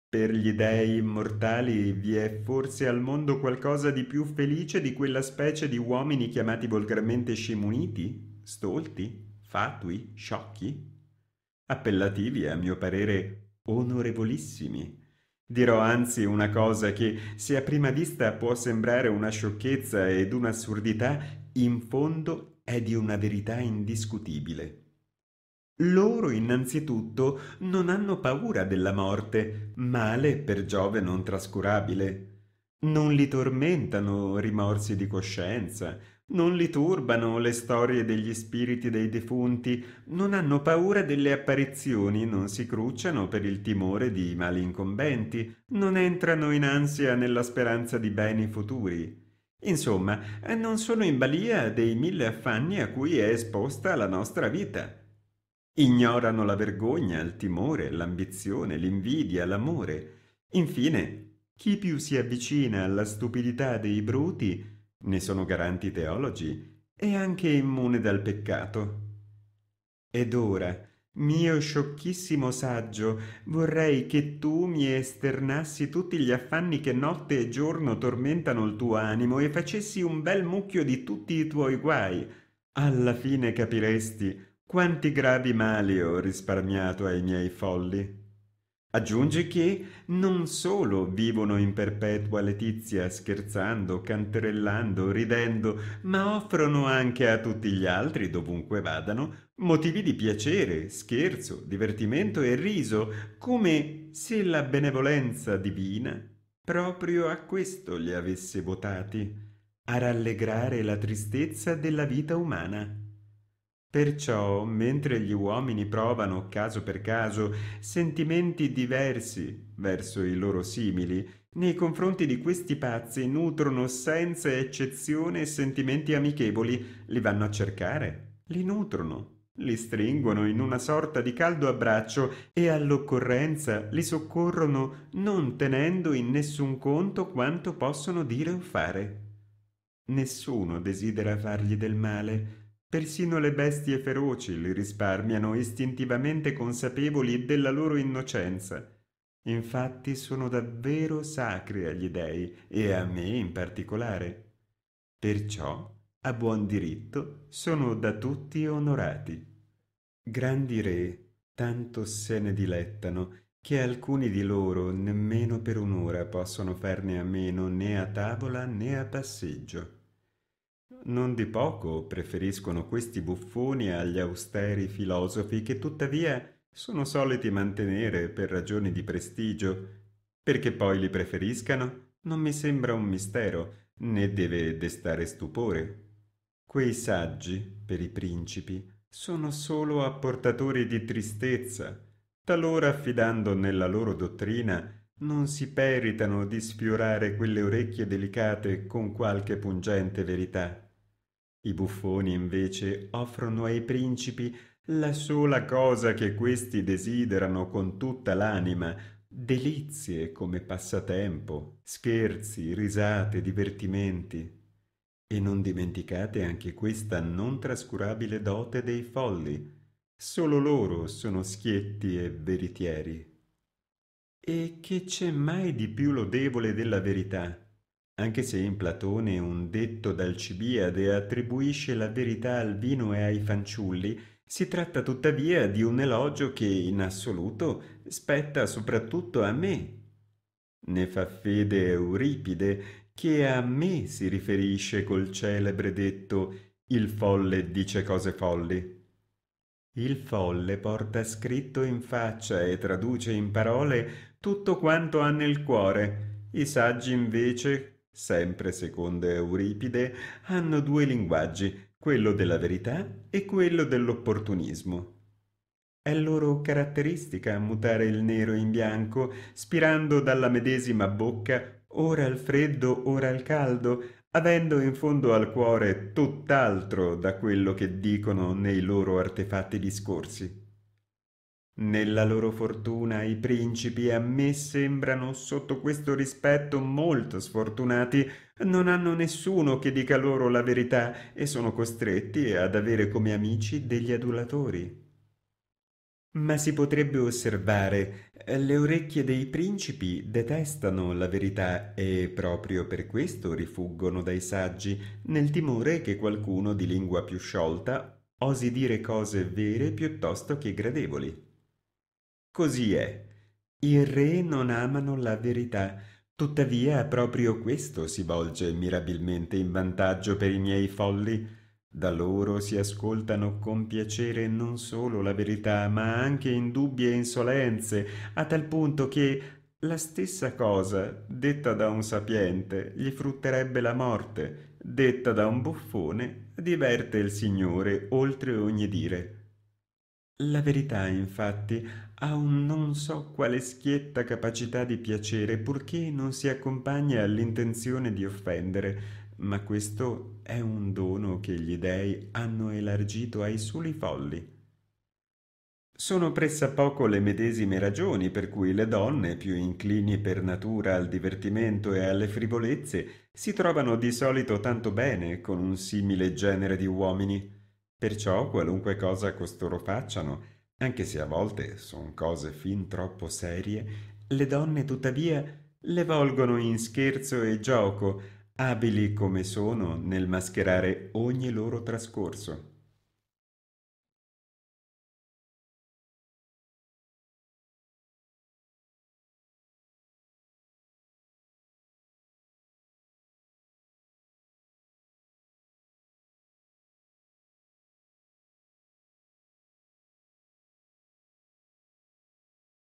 Per gli dei immortali vi è forse al mondo qualcosa di più felice di quella specie di uomini chiamati volgarmente scimuniti, stolti, fatui, sciocchi? Appellativi, a mio parere, onorevolissimi Dirò anzi una cosa che, se a prima vista può sembrare una sciocchezza ed un'assurdità, in fondo è di una verità indiscutibile. Loro innanzitutto non hanno paura della morte, male per Giove non trascurabile. Non li tormentano rimorsi di coscienza, non li turbano le storie degli spiriti dei defunti, non hanno paura delle apparizioni, non si crucciano per il timore di mali incombenti, non entrano in ansia nella speranza di beni futuri. Insomma, non sono in balia dei mille affanni a cui è esposta la nostra vita. Ignorano la vergogna, il timore, l'ambizione, l'invidia, l'amore. Infine, chi più si avvicina alla stupidità dei bruti, ne sono garanti teologi, è anche immune dal peccato. Ed ora, mio sciocchissimo saggio, vorrei che tu mi esternassi tutti gli affanni che notte e giorno tormentano il tuo animo e facessi un bel mucchio di tutti i tuoi guai. Alla fine capiresti quanti gravi mali ho risparmiato ai miei folli. Aggiungi che non solo vivono in perpetua letizia scherzando, canterellando, ridendo, ma offrono anche a tutti gli altri, dovunque vadano, motivi di piacere, scherzo, divertimento e riso, come se la benevolenza divina proprio a questo li avesse votati, a rallegrare la tristezza della vita umana. Perciò, mentre gli uomini provano, caso per caso, sentimenti diversi verso i loro simili, nei confronti di questi pazzi nutrono senza eccezione sentimenti amichevoli, li vanno a cercare, li nutrono, li stringono in una sorta di caldo abbraccio e all'occorrenza li soccorrono non tenendo in nessun conto quanto possono dire o fare. Nessuno desidera fargli del male, Persino le bestie feroci li risparmiano istintivamente consapevoli della loro innocenza. Infatti sono davvero sacri agli dèi e a me in particolare. Perciò, a buon diritto, sono da tutti onorati. Grandi re tanto se ne dilettano che alcuni di loro nemmeno per un'ora possono farne a meno né a tavola né a passeggio. Non di poco preferiscono questi buffoni agli austeri filosofi che tuttavia sono soliti mantenere per ragioni di prestigio. Perché poi li preferiscano non mi sembra un mistero, né deve destare stupore. Quei saggi, per i principi, sono solo apportatori di tristezza, talora affidando nella loro dottrina non si peritano di sfiorare quelle orecchie delicate con qualche pungente verità. I buffoni invece offrono ai principi la sola cosa che questi desiderano con tutta l'anima, delizie come passatempo, scherzi, risate, divertimenti. E non dimenticate anche questa non trascurabile dote dei folli. Solo loro sono schietti e veritieri. E che c'è mai di più lodevole della verità? anche se in Platone un detto d'Alcibiade attribuisce la verità al vino e ai fanciulli, si tratta tuttavia di un elogio che in assoluto spetta soprattutto a me. Ne fa fede Euripide, che a me si riferisce col celebre detto Il folle dice cose folli. Il folle porta scritto in faccia e traduce in parole tutto quanto ha nel cuore. I saggi invece sempre secondo Euripide, hanno due linguaggi, quello della verità e quello dell'opportunismo. È loro caratteristica mutare il nero in bianco, spirando dalla medesima bocca ora al freddo, ora al caldo, avendo in fondo al cuore tutt'altro da quello che dicono nei loro artefatti discorsi. Nella loro fortuna i principi a me sembrano sotto questo rispetto molto sfortunati, non hanno nessuno che dica loro la verità e sono costretti ad avere come amici degli adulatori. Ma si potrebbe osservare, le orecchie dei principi detestano la verità e proprio per questo rifuggono dai saggi, nel timore che qualcuno di lingua più sciolta osi dire cose vere piuttosto che gradevoli. Così è. I re non amano la verità, tuttavia proprio questo si volge mirabilmente in vantaggio per i miei folli. Da loro si ascoltano con piacere non solo la verità, ma anche indubbi e insolenze, a tal punto che la stessa cosa, detta da un sapiente, gli frutterebbe la morte, detta da un buffone, diverte il Signore oltre ogni dire. La verità, infatti, ha un non so quale schietta capacità di piacere, purché non si accompagna all'intenzione di offendere, ma questo è un dono che gli dei hanno elargito ai soli folli. Sono pressappoco le medesime ragioni per cui le donne, più inclini per natura al divertimento e alle frivolezze, si trovano di solito tanto bene con un simile genere di uomini. Perciò qualunque cosa costoro facciano, anche se a volte son cose fin troppo serie, le donne tuttavia le volgono in scherzo e gioco, abili come sono nel mascherare ogni loro trascorso.